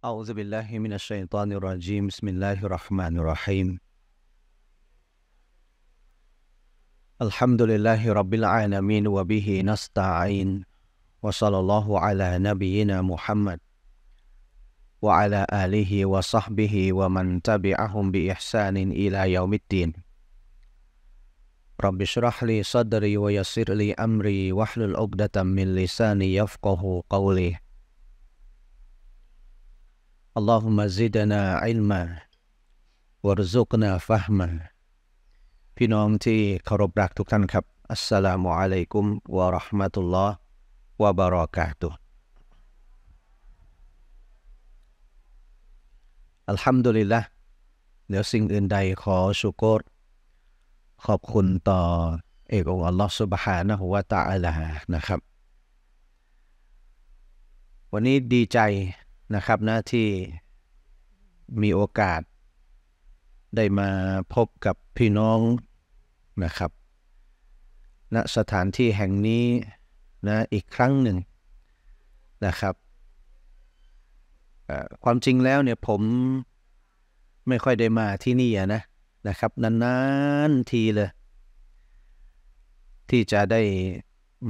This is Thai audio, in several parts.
أعوذ بالله من الشيطان الرجيم بسم الله الرحمن الرحيم الحمد لله رب العالمين وبه نستعين وصلى الله على نبينا محمد وعلى آله وصحبه ومن تبعهم بإحسان إلى يوم الدين رب اشرح لي صدري ويسر لي أمري واحلل عقدة من لساني يفقه قولي اللهم زدنا علما وارزقنا فهما พี่น้องที่เคารพรักทุกท่านครับอัสสลามุอะลัยกุมวะราะห์มะตุลลอฮ์วะบะเราะกาตุฮ์อัลฮัมดุลิลละเหนือสิ่งอื่นใดขอชูกรขอบคุณต่อเอกองอัลลอฮ์สุบฮานะฮุวาตาอนะครับ วันนี้ดีใจนะครับนะที่มีโอกาสได้มาพบกับพี่น้องนะครับณนะสถานที่แห่งนี้นะอีกครั้งหนึ่งนะครับความจริงแล้วเนี่ยผมไม่ค่อยได้มาที่นี่นะนะครับนานๆทีเลย ที่จะได้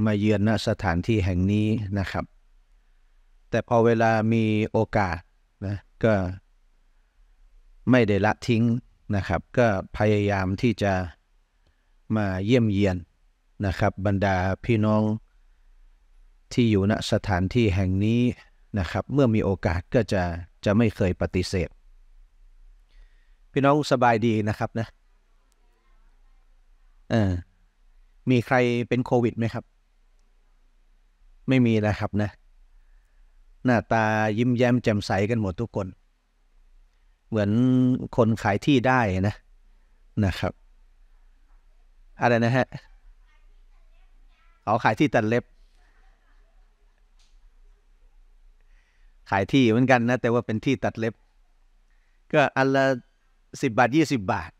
มาเยือนณสถานที่แห่งนี้นะครับแต่พอเวลามีโอกาสนะก็ไม่ได้ละทิ้งนะครับ ก็พยายามที่จะมาเยี่ยมเยียนนะครับ บรรดาพี่น้อง ที่อยู่ณสถานที่แห่งนี้นะครับ เมื่อมีโอกาสก็จะจะไม่เคยปฏิเสธ พี่น้องสบายดีนะครับนะเออมีใครเป็นโควิดไหมครับ ไม่มีนะครับนะหน้าตายิ้มแย้มแจ่มใสกันหมดทุกคน เหมือนคนขายที่ได้นะ นะครับ อะไรนะฮะเขาขายที่ตัดเล็บ ขายที่เหมือนกันนะ แต่ว่าเป็นที่ตัดเล็บ ก็อันละสิบบาทยี่สิบบาท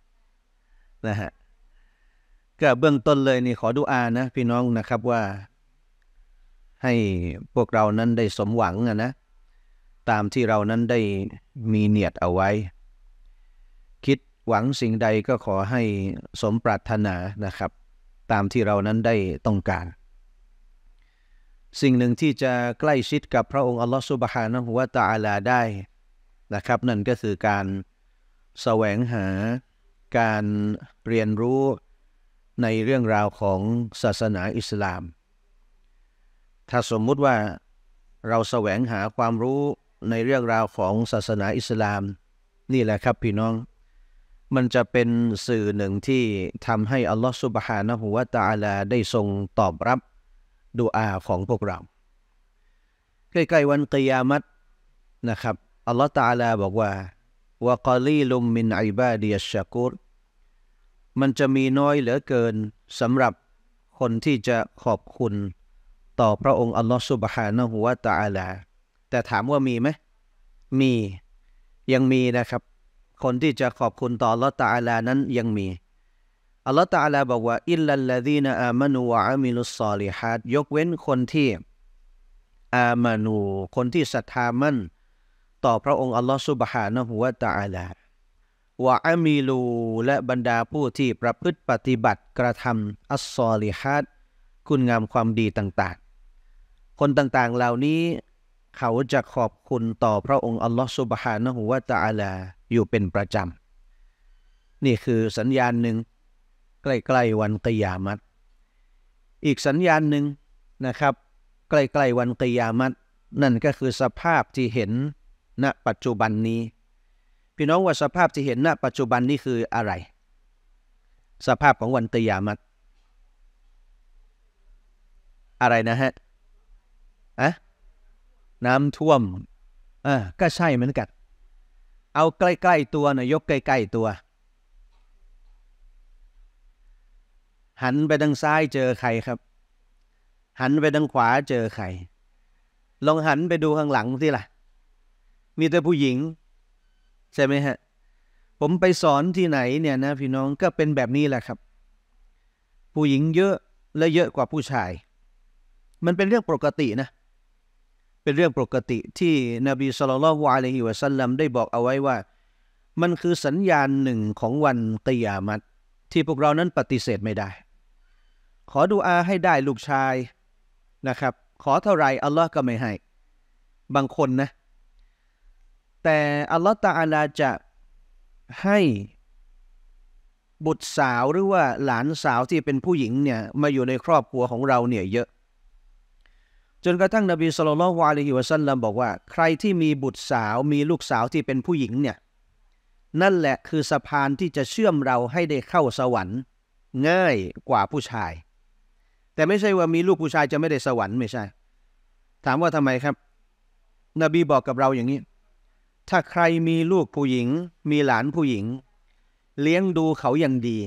นะฮะก็เบื้องต้นเลย นี่ขอดูอานะพี่น้องนะครับว่าให้พวกเรานั้นได้สมหวังนะ ตามที่เรานั้นได้มีเนียดเอาไว้ คิดหวังสิ่งใดก็ขอให้สมปรารถนานะครับ ตามที่เรานั้นได้ต้องการ สิ่งหนึ่งที่จะใกล้ชิดกับพระองค์อัลลอฮฺสุบฮานะฮุวาตาลาได้นะครับ นั่นก็คือการแสวงหาการเรียนรู้ในเรื่องราวของศาสนาอิสลามถ้าสมมุติว่าเราแสวงหาความรู้ในเรื่องราวของศาสนาอิสลาม นี่แหละครับพี่น้อง มันจะเป็นสื่อหนึ่งที่ทำให้อัลลอฮฺสุบฮานะฮุวะตาลาได้ทรงตอบรับดูอาของพวกเรา ใกล้ๆวันกิยามัตนะครับ อัลลอฮฺตาลาบอกว่าวะกาลีลุมมินอิบาดียชกูรมันจะมีน้อยเหลือเกินสำหรับคนที่จะขอบคุณต่อพระองค์อัลลอฮฺสุบฮานะฮูวะตาลาแต่ถามว่ามีไหมมี ยังมีนะครับ คนที่จะขอบคุณต่ออัลลอฮฺตะอาลานั้นยังมีอัลลอฮฺตะอาลาบอกว่าอิลลัลลดีนอามานูวะอามิลุสซอลิฮัดยกเว้นคนที่อามานู คนที่ศรัทธามั่นต่อพระองค์อัลลอฮฺสุบฮานะฮูวะตาลาวาอามิลูและบรรดาผู้ที่ประพฤติปฏิบัติกระทำอัสซอลิฮัดคุณงามความดีต่างๆ คนต่างๆ เหล่านี้เขาจะขอบคุณต่อพระองค์ อัลลอฮฺสุบฮานะฮูวาตาอาลาอยู่เป็นประจำ นี่คือสัญญาณหนึ่งใกล้ๆวันกิยามัตอีกสัญญาณหนึ่งนะครับ ใกล้ๆวันกิยามัตนั่นก็คือสภาพที่เห็นณปัจจุบันนี้ พี่น้องว่า สภาพที่เห็นณปัจจุบันนี้คืออะไร สภาพของวันกิยามัตอะไรนะฮะอะน้ำท่วม อ่าก็ใช่เหมือนกัน เอาใกล้ๆตัวนะยยกใกล้ๆตัว หันไปทางซ้ายเจอใครครับ หันไปทางขวาเจอใคร ลองหันไปดูข้างหลังสิล่ะ มีแต่ผู้หญิง ใช่ไหมฮะ ผมไปสอนที่ไหนเนี่ย นะพี่น้อง ก็เป็นแบบนี้แหละครับ ผู้หญิงเยอะและเยอะกว่าผู้ชายมันเป็นเรื่องปกตินะ เป็นเรื่องปกติที่นบีสุลต่านวะฮลัยฮิวะสัลลัมได้บอกเอาไว้ว่า มันคือสัญญาณหนึ่งของวันกิยามัตที่พวกเรานั้นปฏิเสธไม่ได้ ขอดูอาให้ได้ลูกชายนะครับ ขอเท่าไรอัลลอฮ์ก็ไม่ให้บางคนนะ แต่อัลลอฮ์ตาอาลาจะให้บุตรสาวหรือว่าหลานสาวที่เป็นผู้หญิงเนี่ย มาอยู่ในครอบครัวของเราเนี่ยเยอะจนกระทั่งนบีสุลต่านลฮะลัยฮิวะซัลลัมบอกว่า ใครที่มีบุตรสาวมีลูกสาวที่เป็นผู้หญิงเนี่ย นั่นแหละคือสะพานที่จะเชื่อมเราให้ได้เข้าสวรรค์ ง่ายกว่าผู้ชาย แต่ไม่ใช่ว่ามีลูกผู้ชายจะไม่ได้สวรรค์ไม่ใช่ ถามว่าทำไมครับ นบีบอกกับเราอย่างนี้ ถ้าใครมีลูกผู้หญิง มีหลานผู้หญิง เลี้ยงดูเขาอย่างดี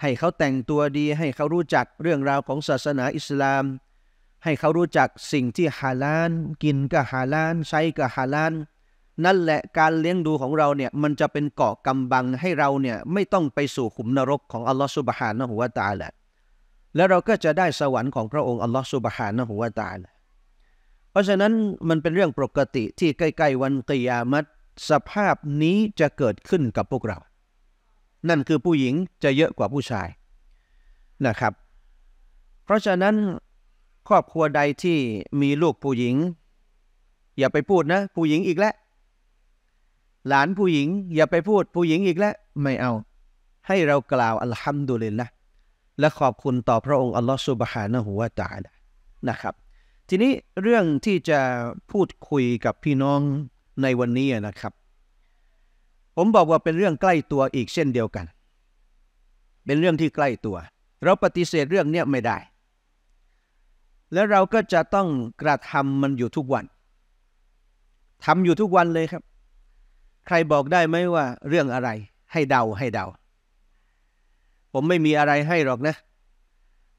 ให้เขาแต่งตัวดีให้เขารู้จักเรื่องราวของศาสนาอิสลามให้เขารู้จักสิ่งที่ฮาลาลกินก็ฮาลาลใช้ก็ฮาลาลนั่นแหละการเลี้ยงดูของเราเนี่ยมันจะเป็นเกาะกำบังให้เราเนี่ยไม่ต้องไปสู่ขุมนรกของอัลลอฮฺสุบฮานะฮุวาตาแหละแล้วเราก็จะได้สวรรค์ของพระองค์อัลลอฮฺสุบฮานะฮุวาตาแหละเพราะฉะนั้นมันเป็นเรื่องปกติที่ใกล้ ๆวันกิยามัตสภาพนี้จะเกิดขึ้นกับพวกเรา นั่นคือผู้หญิงจะเยอะกว่าผู้ชายนะครับ เพราะฉะนั้นครอบครัวใดที่มีลูกผู้หญิง อย่าไปพูดนะ ผู้หญิงอีกแล้วหลานผู้หญิงอย่าไปพูดผู้หญิงอีกแล้วไม่เอา ให้เรากล่าวอัลฮัมดุลิลละและขอบคุณต่อพระองค์อัลลอฮฺสุบฮานะฮุวาตาลนะครับ ทีนี้เรื่องที่จะพูดคุยกับพี่น้องในวันนี้นะครับ ผมบอกว่าเป็นเรื่องใกล้ตัวอีกเช่นเดียวกัน เป็นเรื่องที่ใกล้ตัว เราปฏิเสธเรื่องเนี้ยไม่ได้และเราก็จะต้องกระทำมันอยู่ทุกวัน ทำอยู่ทุกวันเลยครับ ใครบอกได้ไหมว่า เรื่องอะไรให้เดาให้เดา ผมไม่มีอะไรให้หรอกนะ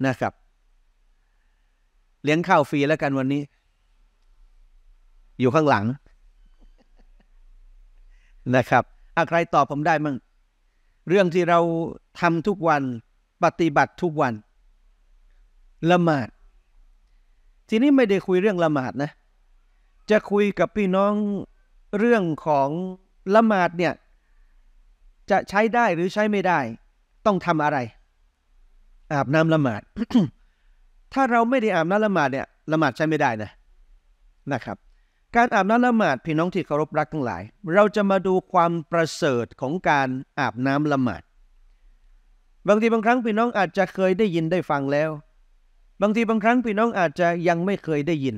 นะครับ เลี้ยงข้าวฟรีแล้วกันวันนี้ อยู่ข้างหลัง นะครับอาใครตอบผมได้มั่งเรื่องที่เราทำทุกวันปฏิบัติทุกวันละหมาดทีนี้ไม่ได้คุยเรื่องละหมาดนะ จะคุยกับพี่น้องเรื่องของละหมาดเนี่ยจะใช้ได้หรือใช้ไม่ได้ ต้องทำอะไร อาบน้ำละหมาด ถ้าเราไม่ได้อาบน้ำละหมาดเนี่ยละหมาดใช้ไม่ได้นะนะครับ การอาบน้ำละหมาด พี่น้องที่เคารพรักทั้งหลาย เราจะมาดูความประเสริฐของการอาบน้ำละหมาด บางทีบางครั้งพี่น้องอาจจะเคยได้ยินได้ฟังแล้วบางทีบางครั้งพี่น้องอาจจะยังไม่เคยได้ยิน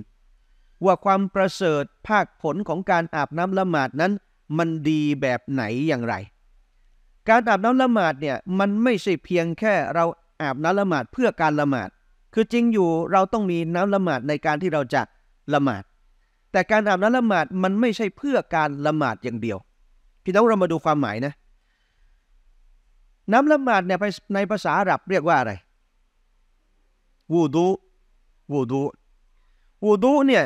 ว่าความประเสริฐภาคผลของการอาบน้ำละหมาดนั้นมันดีแบบไหนอย่างไร การอาบน้ำละหมาดเนี่ยมันไม่ใช่เพียงแค่เราอาบน้ำละหมาดเพื่อการละหมาด คือจริงอยู่เราต้องมีน้ำละหมาดในการที่เราจะละหมาด แต่การอาบน้ำละหมาดมันไม่ใช่เพื่อการละหมาดอย่างเดียว พี่น้องเรามาดูความหมายนะ น้ำละหมาดเนี่ยในภาษาอาหรับเรียกว่าอะไรวูดูวูดูวูดูเนี่ย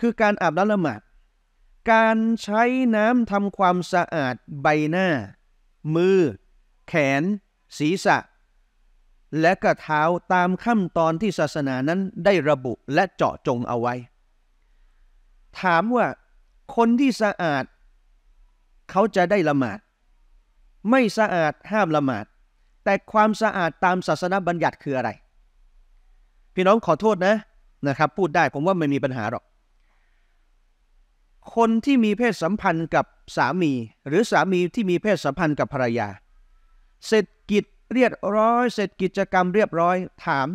คือการอาบน้ำละหมาดการใช้น้ำทำความสะอาดใบหน้า มือ แขน ศีรษะ และกระเท้าตามขั้นตอนที่ศาสนานั้นได้ระบุและเจาะจงเอาไว้ ถามว่าคนที่สะอาด เขาจะได้ละหมาดไม่สะอาดห้ามละหมาดแต่ความสะอาดตามศาสนบัญญัติคืออะไร พี่น้องขอโทษนะนะครับ พูดได้ผมว่าไม่มีปัญหาหรอกคนที่มีเพศสัมพันธ์กับสามี หรือสามีที่มีเพศสัมพันธ์กับภรรยา เสร็จกิจเรียบร้อย เสร็จกิจกรรมเรียบร้อย ถาม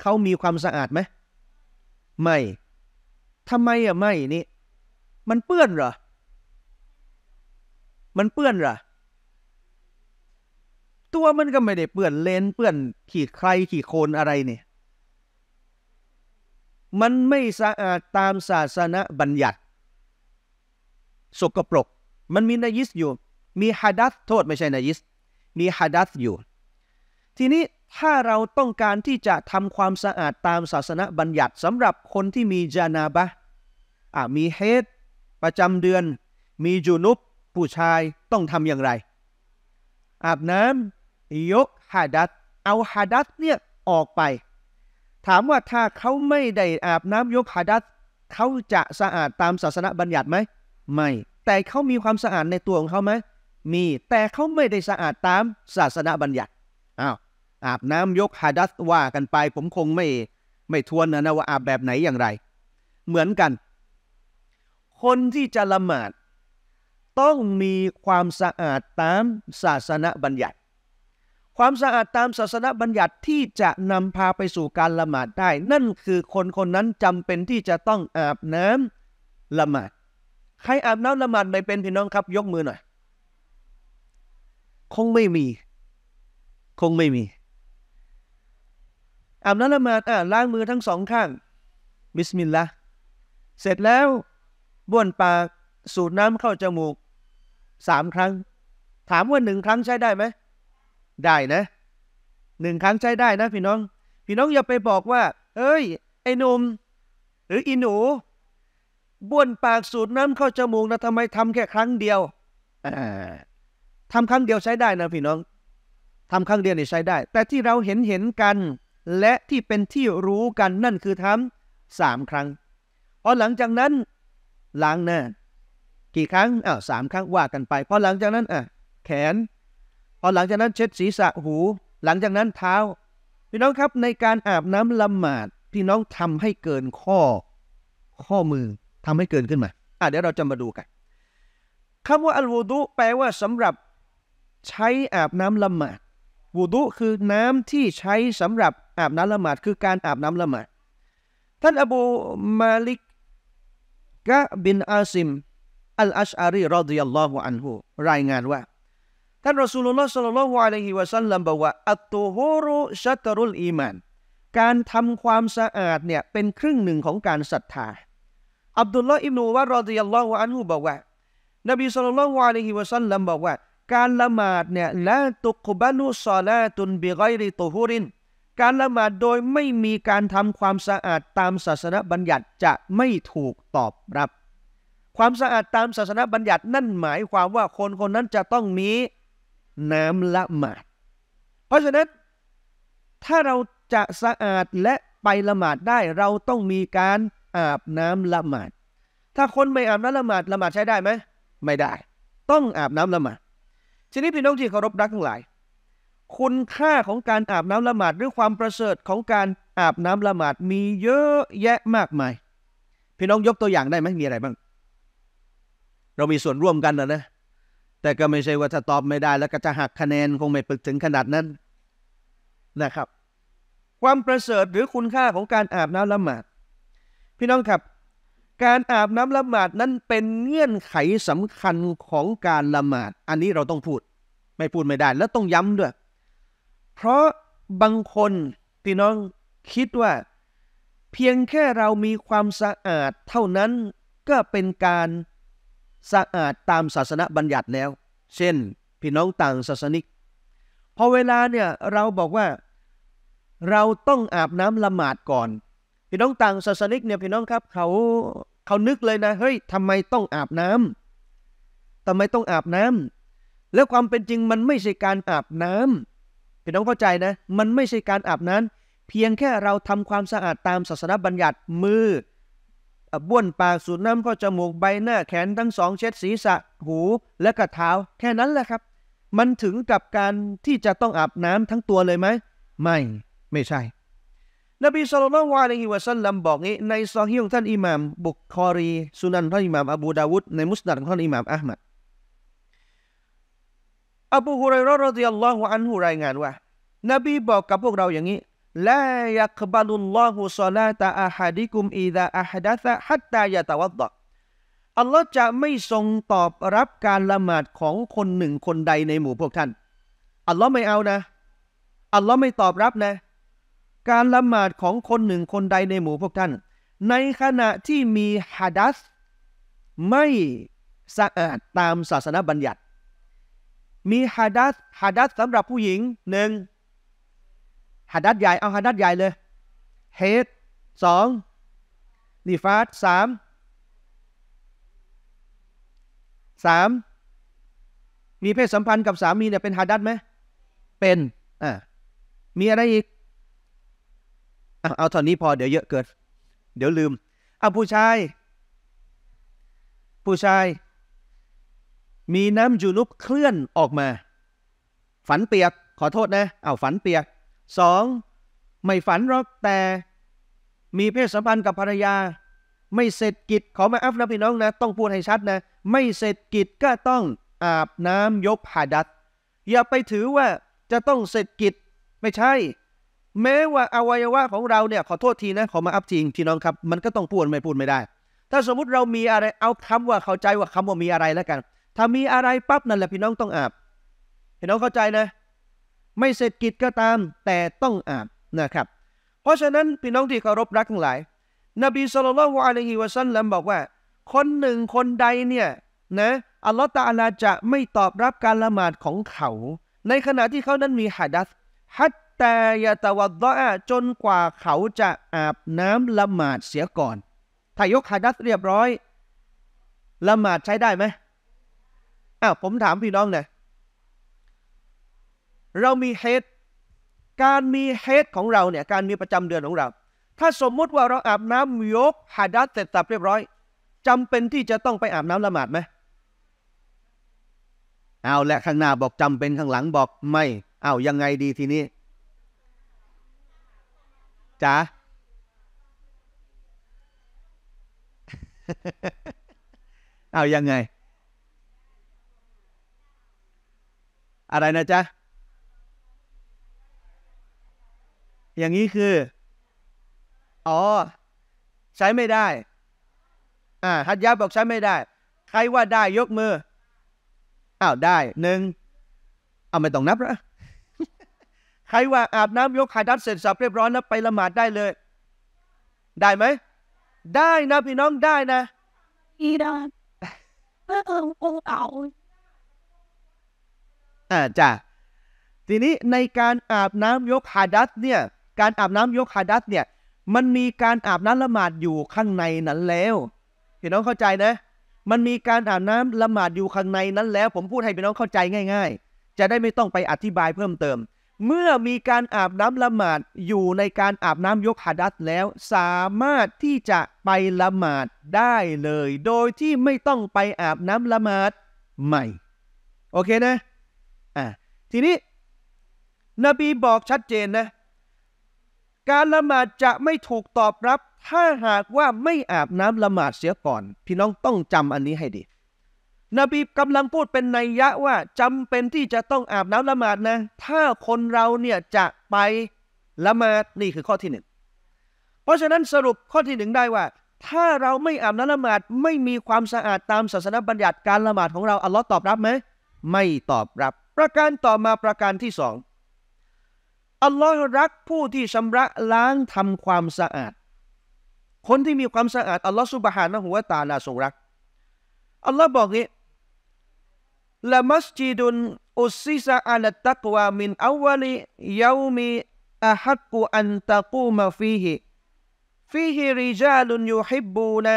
เขามีความสะอาดไหมไม่ทำไมอะไม่นี่ มันเปื้อนเหรอมันเปื้อนเหรอตัวมันก็ไม่ได้เปื้อนเลนเปื้อนขีดใครขีดโคนอะไรเนี่ย มันไม่สะอาดตามศาสนบัญญัติสกปรก มันมีนายิสอยู่ มีฮัดัสโทษไม่ใช่นายิส มีฮัดัสอยู่ ทีนี้ถ้าเราต้องการที่จะทำความสะอาดตามศาสนบัญญัติสำหรับคนที่มีจานาบะอ่ะมีเฮดประจำเดือน มีจูนุปผู้ชายต้องทำอย่างไร อาบน้ำยกฮาดัตเอาฮาดัตเนี่ยออกไป ถามว่าถ้าเขาไม่ได้อาบน้ำยกฮาดัตเขาจะสะอาดตามศาสนบัญญัติไหมไม่ แต่เขามีความสะอาดในตัวของเขาไหมมีแต่เขาไม่ได้สะอาดตามศาสนบัญญัติอ้าวอาบน้ำยกฮาดัตว่ากันไปผมคงไม่ไม่ทวนนะนะ ว่าอาบแบบไหนอย่างไร เหมือนกัน คนที่จะละหมาด ต้องมีความสะอาดตามศาสนบัญญัติความสะอาดตามศาสนบัญญัติที่จะนำพาไปสู่การละหมาดได้ นั่นคือคนคนนั้นจำเป็นที่จะต้องอาบน้ำละหมาด ใครอาบน้ำละหมาดไม่เป็นพี่น้องครับ ยกมือหน่อยคงไม่มี คงไม่มี อาบน้ำละหมาดอ่าล้างมือทั้งสองข้างบิสมิลลาห์เสร็จแล้วบ้วนปากสูดน้ำเข้าจมูกสามครั้ง ถามว่าหนึ่งครั้งใช้ได้ไหมได้นะหนึ่งครั้งใช้ได้นะพี่น้อง พี่น้องอย่าไปบอกว่า เอ้ย ไอ้นมหรืออีหนูบ้วนปากสูดน้ำเข้าจมูกนะทำไมทำแค่ครั้งเดียวทำครั้งเดียวใช้ได้นะพี่น้องทำครั้งเดียวนี่ใช้ได้ แต่ที่เราเห็นเห็นกัน และที่เป็นที่รู้กันนั่นคือทำสามครั้งพอหลังจากนั้นล้างหน้ากี่ครั้งอ้าวสามครั้งว่ากันไปพอหลังจากนั้นอ่ะแขนพอหลังจากนั้นเช็ดศีรษะหู หลังจากนั้นเท้า พี่น้องครับในการอาบน้ำละหมาดพี่น้องทำให้เกินข้อ ข้อมือทำให้เกินขึ้นมาอ่ะเดี๋ยวเราจะมาดูกันคำว่าอัลวูดุแปลว่าสำหรับใช้อาบน้ำละหมาดวูดุคือน้ำที่ใช้สำหรับอาบน้ำละหมาด คือการอาบน้ำละหมาด ท่านอบูมาลิกกะบินอาซิมอัลอัชอารีรอดิยัลลอฮุอันฮุรายงานว่าท่านรอสูลุลลอฮ์สัลลัลลอฮุอะลัยฮิวะสัลลัมบอกว่า อัตตูฮูรุชัตรุลอีมานการทำความสะอาดเนี่ยเป็นครึ่งหนึ่งของการศรัทธาอับดุลลอฮ์อิบนูวะรอดิยัลลอฮุอันฮุบอกว่า นบีสัลลัลลอฮุอะลัยฮิวะสัลลัมบอกว่า การละหมาดเนี่ยละตุกบานุซาลาตุนบิไกริตูฮูรินการละหมาดโดยไม่มีการทำความสะอาดตามศาสนบัญญัติจะไม่ถูกตอบรับ ความสะอาดตามศาสนบัญญัตินั่นหมายความว่าคนคนนั้นจะต้องมีน้ำละหมาด เพราะฉะนั้นถ้าเราจะสะอาดและไปละหมาดได้เราต้องมีการอาบน้ำละหมาด ถ้าคนไม่อาบน้ำละหมาดละหมาดใช้ได้ไหม ไม่ได้ ต้องอาบน้ำละหมาด ทีนี้พี่น้องที่เคารพรักทั้งหลายคุณค่าของการอาบน้ำละหมาดหรือความประเสริฐของการอาบน้ำละหมาดมีเยอะแยะมากมาย พี่น้องยกตัวอย่างได้ไหมมีอะไรบ้างเรามีส่วนร่วมกันนะนะแต่ก็ไม่ใช่ว่าจะตอบไม่ได้แล้วก็จะหักคะแนนคงไม่ปึกถึงขนาดนั้นนะครับ ความประเสริฐหรือคุณค่าของการอาบน้ำละหมาด พี่น้องครับ การอาบน้ำละหมาดนั้นเป็นเงื่อนไขสำคัญของการละหมาด อันนี้เราต้องพูด ไม่พูดไม่ได้ และต้องย้ำด้วย เพราะบางคนพี่น้องคิดว่า เพียงแค่เรามีความสะอาดเท่านั้นก็เป็นการสะอาดตามศาสนบัญญัติแล้ว เช่นพี่น้องต่างศาสนิกพอเวลาเนี่ยเราบอกว่าเราต้องอาบน้ำละหมาดก่อน พี่น้องต่างศาสนิกเนี่ยพี่น้องครับเขาเขานึกเลยนะเฮ้ยทำไมต้องอาบน้ำ ทำไมต้องอาบน้ำ แล้วความเป็นจริงมันไม่ใช่การอาบน้ำพี่น้องเข้าใจนะ มันไม่ใช่การอาบน้ำเพียงแค่เราทำความสะอาดตามศาสนบัญญัติมือบ้วนปากสูดน้ำเข้าจมูกใบหน้าแขนทั้งสองเช็ดศีรษะ หูและกระเท้าแค่นั้นแหละครับ มันถึงกับการที่จะต้องอาบน้ำทั้งตัวเลยไหม ไม่ไม่ใช่ นบีสุลต่านวาในฮิวซันลัมบอกนี้ในซอฮิของท่านอิหมามบุคอรีสุนันท่านอิหมามอบูดาวุฒในมุสนัดของท่านอิหมามอห์มัดอบูฮุไรรอรดิยัลลอฮุอันฮุรายงานว่า นบีบอกกับพวกเราอย่างนี้ลายักบัลุลลอฮุซอลาตาอาฮัดิกุมอิดะอาฮดัะฮัตตายะตะวัดะอัลลอฮ์จะไม่ทรงตอบรับการละหมาดของคนหนึ่งคนใดในหมู่พวกท่านอัลลอฮ์ไม่เอานะ อัลลอฮ์ไม่ตอบรับนะ การละหมาดของคนหนึ่งคนใดในหมู่พวกท่าน ในขณะที่มีฮัดัสไม่สะอาดตามศาสนบัญญัติ มีฮัดัสฮัดัสสำหรับผู้หญิงหนึ่งหัดดัดใหญ่ เอาหัดดัดใหญ่เลย เฮดสองนีฟาสสามสามมีเพศสัมพันธ์กับสามีเนี่ยเป็นฮาดัดไหม เป็น อ่ามีอะไรอีก เอาตอนนี้พอเดี๋ยวเยอะเกิน เดี๋ยวลืม เอาผู้ชาย ผู้ชาย มีน้ำจูนุบเคลื่อนออกมา ฝันเปียก ขอโทษนะ เอาฝันเปียกสองไม่ฝันหรอกแต่มีเพศสัมพันธ์กับภรรยาไม่เสร็จกิจขอมาอัพนะพี่น้องนะต้องพูดให้ชัดนะไม่เสร็จกิจก็ต้องอาบน้ำยกหาดัดอย่าไปถือว่าจะต้องเสร็จกิจไม่ใช่ แม้ว่าอวัยวะของเราเนี่ย ขอโทษทีนะ ขอมาอัพจริงพี่น้องครับ มันก็ต้องพูดไม่พูดไม่ได้ ถ้าสมมุติเรามีอะไรเอาคำว่าเข้าใจว่าคำว่ามีอะไรแล้วกัน ถ้ามีอะไรปั๊บนั่นแหละพี่น้องต้องอาบพี่น้องเข้าใจนะไม่เสร็จกิจก็ตามแต่ต้องอ่านนะครับเพราะฉะนั้นพี่น้องที่เคารพรักทั้งหลาย นบีสุลต่านอะลัยฮิวะซัลลัมบอกว่า คนหนึ่งคนใดเนี่ยนะอัลลอฮฺตาอลาจะไม่ตอบรับการละหมาดของเขา ในขณะที่เขานั้นมีหะดัสฮัตต่ยะตะวัดะจนกว่าเขาจะอาบน้ำละหมาดเสียก่อนถ้ายกหะดัสเรียบร้อย ละหมาดใช้ได้ไหมอ้าวผมถามพี่น้องน่ยเรามีเฮดการมีเฮดของเราเนี่ย การมีประจำเดือนของเรา ถ้าสมมุติว่าเราอาบน้ำยกหาดัดเสร็จสับ เรียบร้อย จำเป็นที่จะต้องไปอาบน้ำละหมาดไหมเอาและข้างหน้าบอกจำเป็นข้างหลังบอกไม่ เอายังไงดีทีนี้จ๋าเอายังไง อะไรนะจ๊ะอย่างนี้คือ อ๋อ ใช้ไม่ได้ อ่าฮัตยาบอกใช้ไม่ได้ ใครว่าได้ยกมือ อ้าวได้ หนึ่ง เอาไม่ต้องนับละใครว่าอาบน้ำยกขาดัดเสร็จสับเรียบร้อยนะไปละหมาดได้เลย ได้ไหม ได้นะ พี่น้องได้นะอีดอเอออ้เอาอ่าจ้ะ ทีนี้ในการอาบน้ำยกหาดัสเนี่ยการอาบน้ำยกฮาดัสเนี่ยมันมีการอาบน้ำละหมาดอยู่ข้างในนั้นแล้วพี่น้องเข้าใจนะ มันมีการอาบน้ำละหมาดอยู่ข้างในนั้นแล้ว ผมพูดให้พี่น้องเข้าใจง่ายๆ จะได้ไม่ต้องไปอธิบายเพิ่มเติม เมื่อมีการอาบน้ำละหมาดอยู่ในการอาบน้ำยกฮาดัตแล้ว สามารถที่จะไปละหมาดได้เลย โดยที่ไม่ต้องไปอาบน้ำละหมาดใหม่โอเคนะอ่ะทีนี้นบีบอกชัดเจนนะการละหมาดจะไม่ถูกตอบรับ ถ้าหากว่าไม่อาบน้ำละหมาดเสียก่อน พี่น้องต้องจำอันนี้ให้ดี นบีกำลังพูดเป็นนยยะว่าจำเป็นที่จะต้องอาบน้ำละหมาดนะ ถ้าคนเราเนี่ยจะไปละหมาดนี่คือข้อที่หนึ่งเพราะฉะนั้นสรุปข้อที่หนึ่งได้ว่า ถ้าเราไม่อาบน้ำละหมาดไม่มีความสะอาดตามศาสนบัญญัติการละหมาดของเราอัลลอฮ์ตอบรับไหมไม่ตอบรับ ประการต่อมาประการที่สองอัลลอฮ์รักผู้ที่ชำระล้างทำความสะอาดคนที่มีความสะอาดอัลลอฮ์สุบฮานะหัวตาลาทรงรักอัลลอฮ์บอกงี้ละมัสจิดุนอุซิซาอัลตักวามินอาวลิยามีอาฮักกุอันตะกูมาฟีฮิฟีฮิริจาลุนยูฮิบูนะ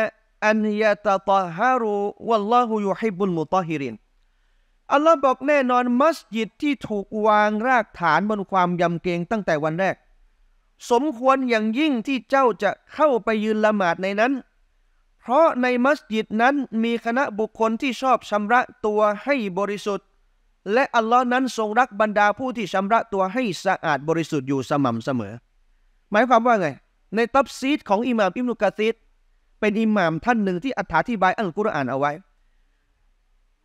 อันยะตะตะฮารุวัลลอฮุยูฮิบุลมุตาฮิรินอัลลอฮ์บอกแน่นอนมัสยิดที่ถูกวางรากฐานบนความยำเกรงตั้งแต่วันแรก สมควรอย่างยิ่งที่เจ้าจะเข้าไปยืนละหมาดในนั้น เพราะในมัสยิดนั้นมีคณะบุคคลที่ชอบชำระตัวให้บริสุทธิ์ และอัลลอฮ์นั้นทรงรักบรรดาผู้ที่ชำระตัวให้สะอาดบริสุทธิ์อยู่สม่ำเสมอ หมายความว่าไงในตับซีดของอิหม่ามอิมนุกะซีดเป็นอิหม่ามท่านหนึ่งที่อธิบายอัลกุรอานเอาไว้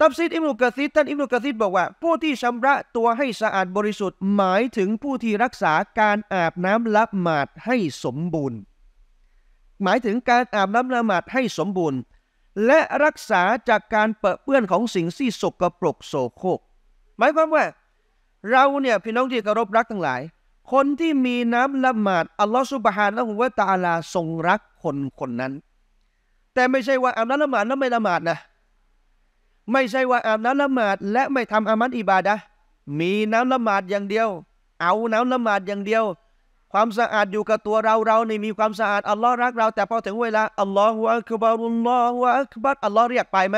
ตับซีดอิมนุกะซีดท่านอิมนุกะซีดบอกว่า ผู้ที่ชำระตัวให้สะอาดบริสุทธิ์ หมายถึงผู้ที่รักษาการอาบน้ำละหมาดให้สมบูรณ์ หมายถึงการอาบน้ำละหมาดให้สมบูรณ์ และรักษาจากการเปรอะเปื้อนของสิ่งที่สกปรกโสโครกหมายความว่า เราเนี่ยพี่น้องที่เคารพรักทั้งหลาย คนที่มีน้ำละหมาดอัลลอฮฺสุบฮานะฮูวะตาลาทรงรักคนคนนั้น แต่ไม่ใช่ว่าอาบน้ำละหมาดแล้วไม่ละหมาดนะไม่ใช่ว่าอาบน้ำละหมาดและไม่ทำอามัดอิบาดะมีน้ำละหมาดอย่างเดียว เอาน้ำละหมาดอย่างเดียว ความสะอาดอยู่กับตัวเราเราในมีความสะอาดอัลลอฮ์รักเราแต่พอถึงเวลาอัลลอฮ์หัอบารุลลอฮฺคัอบัดอัลลอฮ์เรียกไปไหม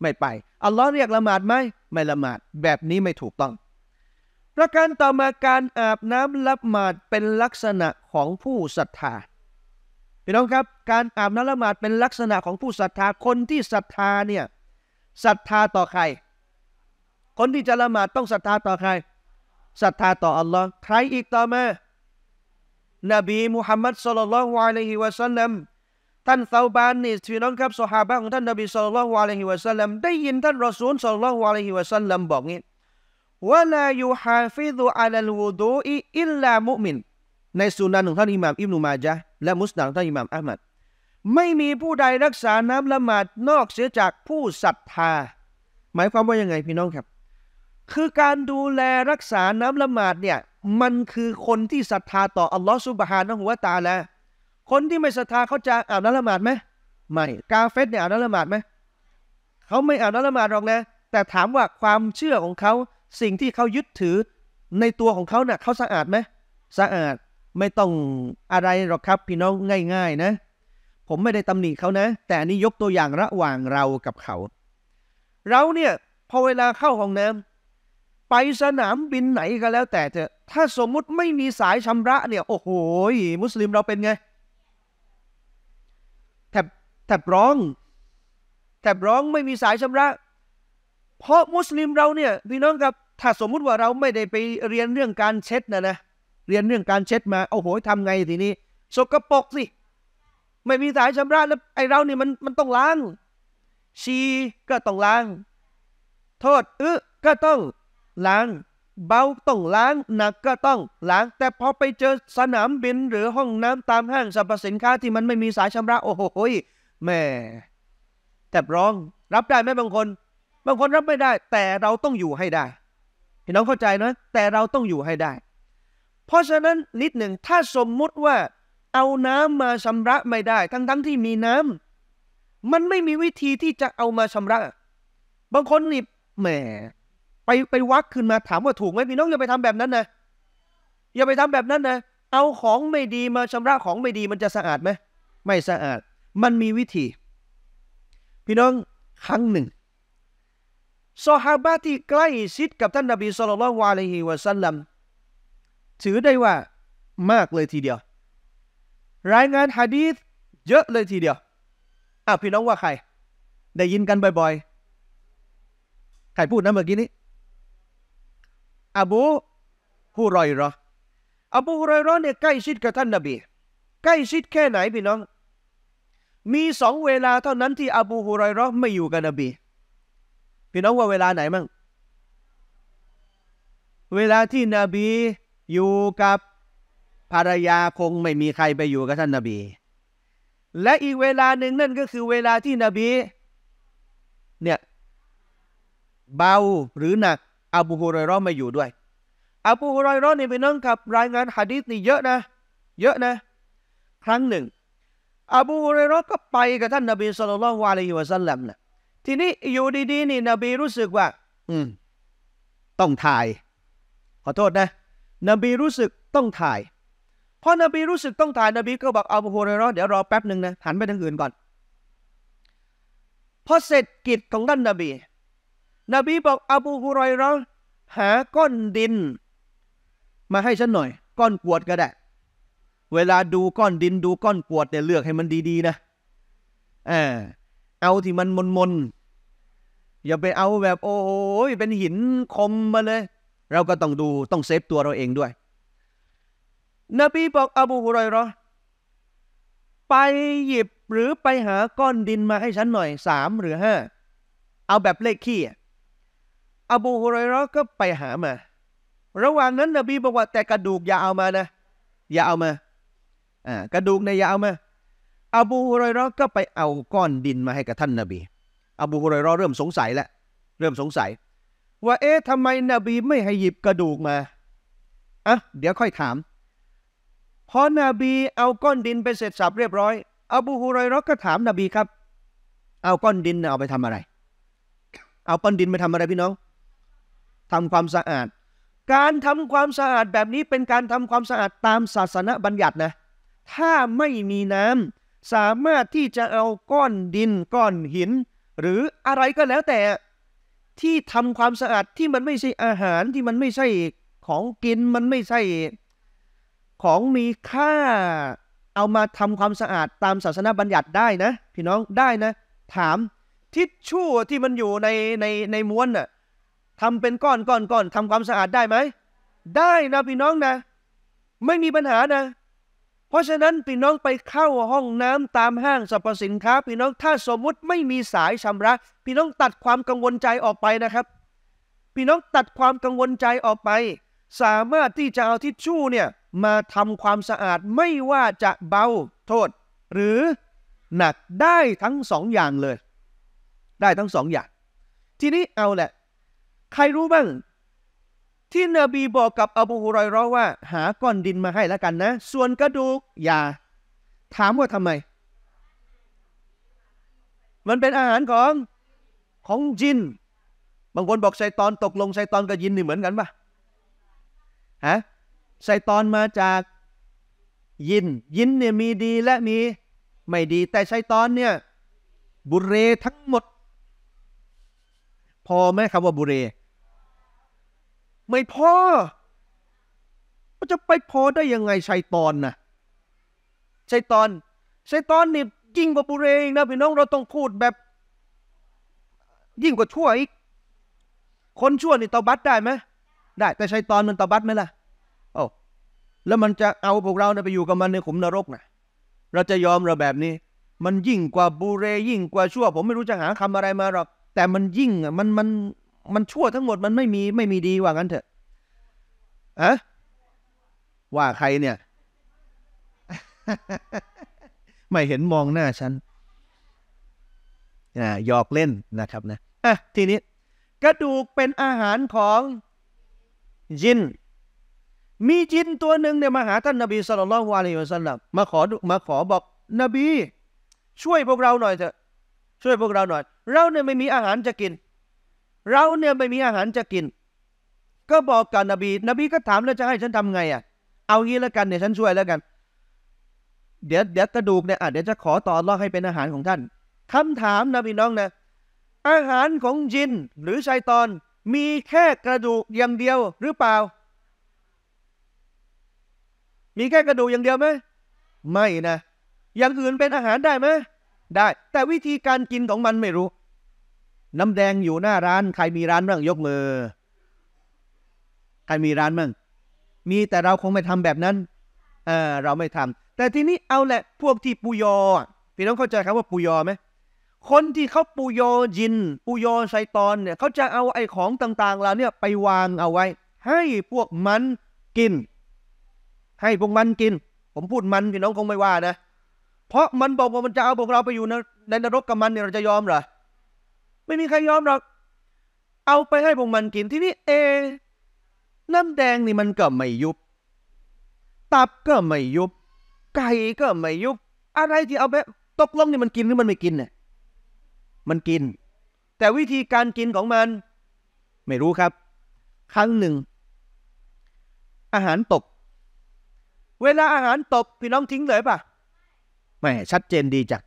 ไม่ไป อัลลอฮ์เรียกละหมาดไหมไม่ละหมาด แบบนี้ไม่ถูกต้องประการต่อมาการอาบน้ำละหมาดเป็นลักษณะของผู้ศรัทธา พี่น้องครับการอาบน้ำละหมาดเป็นลักษณะของผู้ศรัทธาคนที่ศรัทธาเนี่ยศรัทธาต่อใคร คนที่จะละหมาดต้องศรัทธาต่อใคร ศรัทธาต่ออัลลอฮ์ใครอีกต่อมานบีมุฮัมมัดสุลลัลฮวาัยฮิวะสัลลัมท่านซาบานนี่ที่น้องครับสหายของท่าน นบีสุลลัลฮวาัยฮิวะสัลลัมได้ยินท่านรอซูลสุลลัลฮวาัยฮิวะสัลลัมบอกงี้ว่าลายูฮาฟิซุอัลลูดูอิลลามุมินในสุนันของท่านอิหม่ามอิบนุมาจาและมุสลิมท่านอิหม่ามอัลมัดไม่มีผู้ใดรักษาน้ำละหมาดนอกเสียจากผู้ศรัทธา หมายความว่ายังไงพี่น้องครับ คือการดูแลรักษาน้ำละหมาดเนี่ยมันคือคนที่ศรัทธาต่ออัลลอฮฺสุบฮานะหัวตาแล้ว คนที่ไม่ศรัทธาเขาจะอาบน้ำละหมาดไหมไม่ กาเฟสเนี่ยอาบน้ำละหมาดไหม เขาไม่อาบน้ำละหมาดหรอกนะ แต่ถามว่าความเชื่อของเขาสิ่งที่เขายึดถือในตัวของเขาเนะ่ะเขาสะอาดไหมสะอาด ไม่ต้องอะไรหรอกครับพี่น้องง่าย ๆ นะผมไม่ได้ตำหนิเขานะ แต่นี่ยกตัวอย่างระหว่างเรากับเขา เราเนี่ยพอเวลาเข้าห้องน้ำไปสนามบินไหนก็แล้ว แต่เถอะถ้าสมมุติไม่มีสายชำระเนี่ยโอ้โหมุสลิมเราเป็นไงแทบแทบร้องแทบร้องไม่มีสายชำระ เพราะมุสลิมเราเนี่ยพี่น้องครับ ถ้าสมมุติว่าเราไม่ได้ไปเรียนเรื่องการเช็ดนะนะเรียนเรื่องการเช็ดมา โอ้โหทำไงทีนี้ สกรปรกสิไม่มีสายชำระแล้วไอเราเนี่ยมันมันต้องล้าง ชีก็ต้องล้าง โทษเออก็ต้องล้าง เบาต้องล้างหนักก็ต้องล้าง แต่พอไปเจอสนามบินหรือห้องน้ำตามห้างสรรพสินค้าที่มันไม่มีสายชำระโอ้โหแม่แต่ร้องรับได้ไหมบางคน บางคนรับไม่ได้ แต่เราต้องอยู่ให้ได้พี่น้องเข้าใจนะ แต่เราต้องอยู่ให้ได้ เพราะฉะนั้นนิดหนึ่งถ้าสมมุติว่าเอาน้ำมาชำระไม่ได้ ทั้งทที่มีน้ำ มันไม่มีวิธีที่จะเอามาชำระ บางคนนี่แหมไปไปวักขึ้นมาถามว่าถูกไหมพี่น้องอย่าไปทำแบบนั้นนะ อย่าไปทำแบบนั้นนะ เอาของไม่ดีมาชำระของไม่ดีมันจะสะอาดไหม ไม่สะอาด มันมีวิธี พี่น้องครั้งหนึ่งซอฮาบะที่ใกล้ชิดกับท่านนบีสุลต่านวะลัยฮิวะสัลลัมถือได้ว่ามากเลยทีเดียวรายงานฮะดีษเยอะเลยทีเดียวอ้าวพี่น้องว่าใคร ได้ยินกันบ่อยๆ ใครพูดนะเมื่อกี้นี้ อบู ฮุรอยรออบู ฮุรอยรอเนี่ยใกล้ชิดกับท่านนบี ใกล้ชิดแค่ไหนพี่น้อง มีสองเวลาเท่านั้นที่ อบู ฮุรอยรอไม่อยู่กับนบี พี่น้องว่าเวลาไหนมั่ง เวลาที่นบีอยู่กับภรรยาคงไม่มีใครไปอยู่กับท่านนาบี และอีกเวลาหนึ่งนั่นก็คือเวลาที่นบีเนี่ยเบาหรือหนัก อบูฮุรอยรอมาอยู่ด้วย อบูฮุรอยรอนี่ยไปนั่งกับ รายงานฮะดิษนี่เยอะนะ เยอะนะครั้งหนึ่ง อบูฮุรอยรอก็ไปกับท่านนบีสุลต่านลฮุวะลัยฮิวะซัลลัมนะทีนี้อยู่ดีๆนี่นบีรู้สึกว่า อืมต้องถ่าย ขอโทษนะนบีรู้สึกต้องถ่ายพอนบีรู้สึกต้องถ่ายนบีก็บอกอาบูฮุเรรอเดี๋ยวรอแป๊บหนึ่งนะหันไปทางอื่นก่อนพอเสร็จกิจของท่านนบี นบีบอกอาบูฮุไรรอหาก้อนดิน มาให้ฉันหน่อย ก้อนกวดก็ได้ เวลาดูก้อนดินดูก้อนกวดเนี่ยเลือกให้มันดีๆนะ เออเอาที่มันมนๆอย่าไปเอาแบบ โอ้ยเป็นหินคมมาเลย เราก็ต้องดูต้องเซฟตัวเราเองด้วยนบีบอก อบูฮุรอยรอไปหยิบหรือไปหาก้อนดินมาให้ฉันหน่อยสามหรือห้าเอาแบบเลขขี้อบูฮุรอยรอก็ไปหามาระหว่างนั้นนบีบอกว่าแต่กระดูกอย่าเอามานะอย่าเอามาอ่ากระดูกในอย่าเอามาอบูฮุรอยรอก็ไปเอาก้อนดินมาให้กับท่านนบีอบูฮุรอยรอเริ่มสงสัยแล้วเริ่มสงสัย ว่า เอ๊ะทำไมนบีไม่ให้หยิบกระดูกมาอ่ะเดี๋ยวค่อยถามพอนบีเอาก้อนดินไปเสร็จสับเรียบร้อย อบูฮุไรรอก็ถามนบีครับ เอาก้อนดินเอาไปทำอะไร เอาก้อนดินไปทำอะไรพี่น้องทำความสะอาด การทำความสะอาดแบบนี้เป็นการทำความสะอาดตามศาสนบัญญัตินะ ถ้าไม่มีน้ำ สามารถที่จะเอาก้อนดินก้อนหิน หรืออะไรก็แล้วแต่ที่ทำความสะอาดที่มันไม่ใช่อาหารที่มันไม่ใช่ของกินมันไม่ใช่ของมีค่าเอามาทำความสะอาดตามศาสนาบัญญัติได้นะ พี่น้องได้นะ ถามทิชชู่ที่มันอยู่ในในในม้วนน่ะทำเป็นก้อนก้อนก้อนทำความสะอาดได้ไหม ได้นะพี่น้องนะ ไม่มีปัญหานะ เพราะฉะนั้นพี่น้องไปเข้าห้องน้ำ ตามห้างสรรพสินค้า พี่น้องถ้าสมมุติไม่มีสายชำระ พี่น้องตัดความกังวลใจออกไปนะครับ พี่น้องตัดความกังวลใจออกไปสามารถที่จะเอาทิชชู่เนี่ย มาทำความสะอาดไม่ว่าจะเบาโทษ หรือ หนักได้ทั้งสองอย่างเลย ได้ทั้งสองอย่าง ทีนี้เอาแหละ ใครรู้บ้าง ที่นบีบอกกับอบูฮุรอยรอว่า หาก้อนดินมาให้แล้วกันนะ ส่วนกระดูก อย่า ถามว่าทำไม มันเป็นอาหารของของจินบางคนบอกไซตอนตกลงไซตอนกับยินนี่เหมือนกันปะฮะัยตอนมาจากยิน ยินเนี่ยมีดีและมีไม่ดี แต่ัยตอนเนี่ย บุเรทั้งหมด พอไหมคำว่าบุเรไม่พอมันจะไปพอได้ยังไงัยตอนนะัยตอนัยตอนนี่ยิ่งกว่าบุเรอนะพี่น้องเราต้องพูดแบบ ยิ่งกว่าชั่วอีก คนชั่วนี่ตบัตได้ไหมได้แต่ใช้ตอนมันตบัดไหมล่ะโอ้แล้วมันจะเอาพวกเราไปอยู่กับมันใน ขุมนรกนะเราจะยอมเราแบบนี้ มันยิ่งกว่าบูเร ยิ่งกว่าชั่ว ผมไม่รู้จะหาคำอะไรมาหรอก แต่มันยิ่งอ่ะมันมันมันชั่วทั้งหมดมันไม่มีไม่มีดีว่างั้นเถอะอะว่าใครเนี่ย ไม่เห็นมองหน้าฉันน่หยอกเล่นนะครับนะอ่ะทีนี้ กระดูกเป็นอาหารของยิน มีจินตัวหนึ่งเนี่ยมาหาท่านนบีสุลต่านวะฮาลีอะสัลลัมมาขอมาขอบอกนบี ช่วยพวกเราหน่อยเถอะช่วยพวกเราหน่อย เราเนี่ยไม่มีอาหารจะกิน เราเนี่ยไม่มีอาหารจะกิน ก็บอกกับนบี นบีก็ถามแล้วจะให้ฉันทำไงอ่ะ เอางี้แล้วกันเนี่ยฉันช่วยแล้วกัน เดี๋ยวเดี๋ยวกระดูกเนี่ยอ่ะเดี๋ยวจะขอต่อรอให้เป็นอาหารของท่าน คำถามนบีน้องนะอาหารของจินหรือชัยตอนมีแค่กระดูกอย่างเดียวหรือเปล่า มีแค่กระดูกอย่างเดียวไหมไม่นะ อย่างอื่นเป็นอาหารได้ไหมได้ แต่วิธีการกินของมันไม่รู้ น้ำแดงอยู่หน้าร้าน ใครมีร้านบ้างยกมือ ใครมีร้านบ้างมีแต่เราคงไม่ทำแบบนั้น เออเราไม่ทำ แต่ทีนี้เอาแหละพวกที่ปุยอ พี่น้องเข้าใจครับว่าปุยอไหมคนที่เขาปูโยยินปูโยไซตอนเนี่ยเขาจะเอาไอ้ของต่างๆเราเนี่ยไปวางเอาไว้ ให้พวกมันกิน ให้พวกมันกิน ผมพูดมันพี่น้องคงไม่ว่านะเพราะมันบอกว่ามันจะเอาพวกเราไปอยู่ ในในรกกับมันเนี่ยเราจะยอมเหรอไม่มีใครยอมหรอกเอาไปให้พวกมันกินที่นี่เอน้ำแดงนี่มันก็ไม่ยุบ ตับก็ไม่ยุบ ไก่ก็ไม่ยุบ อะไรที่เอาไปตกลงนี่มันกินหรือมันไม่กินเนี่ยมันกิน แต่วิธีการกินของมัน ไม่รู้ครับ ครั้งหนึ่ง อาหารตก เวลาอาหารตกพี่น้องทิ้งเลยปะไม่ชัดเจนดีจัก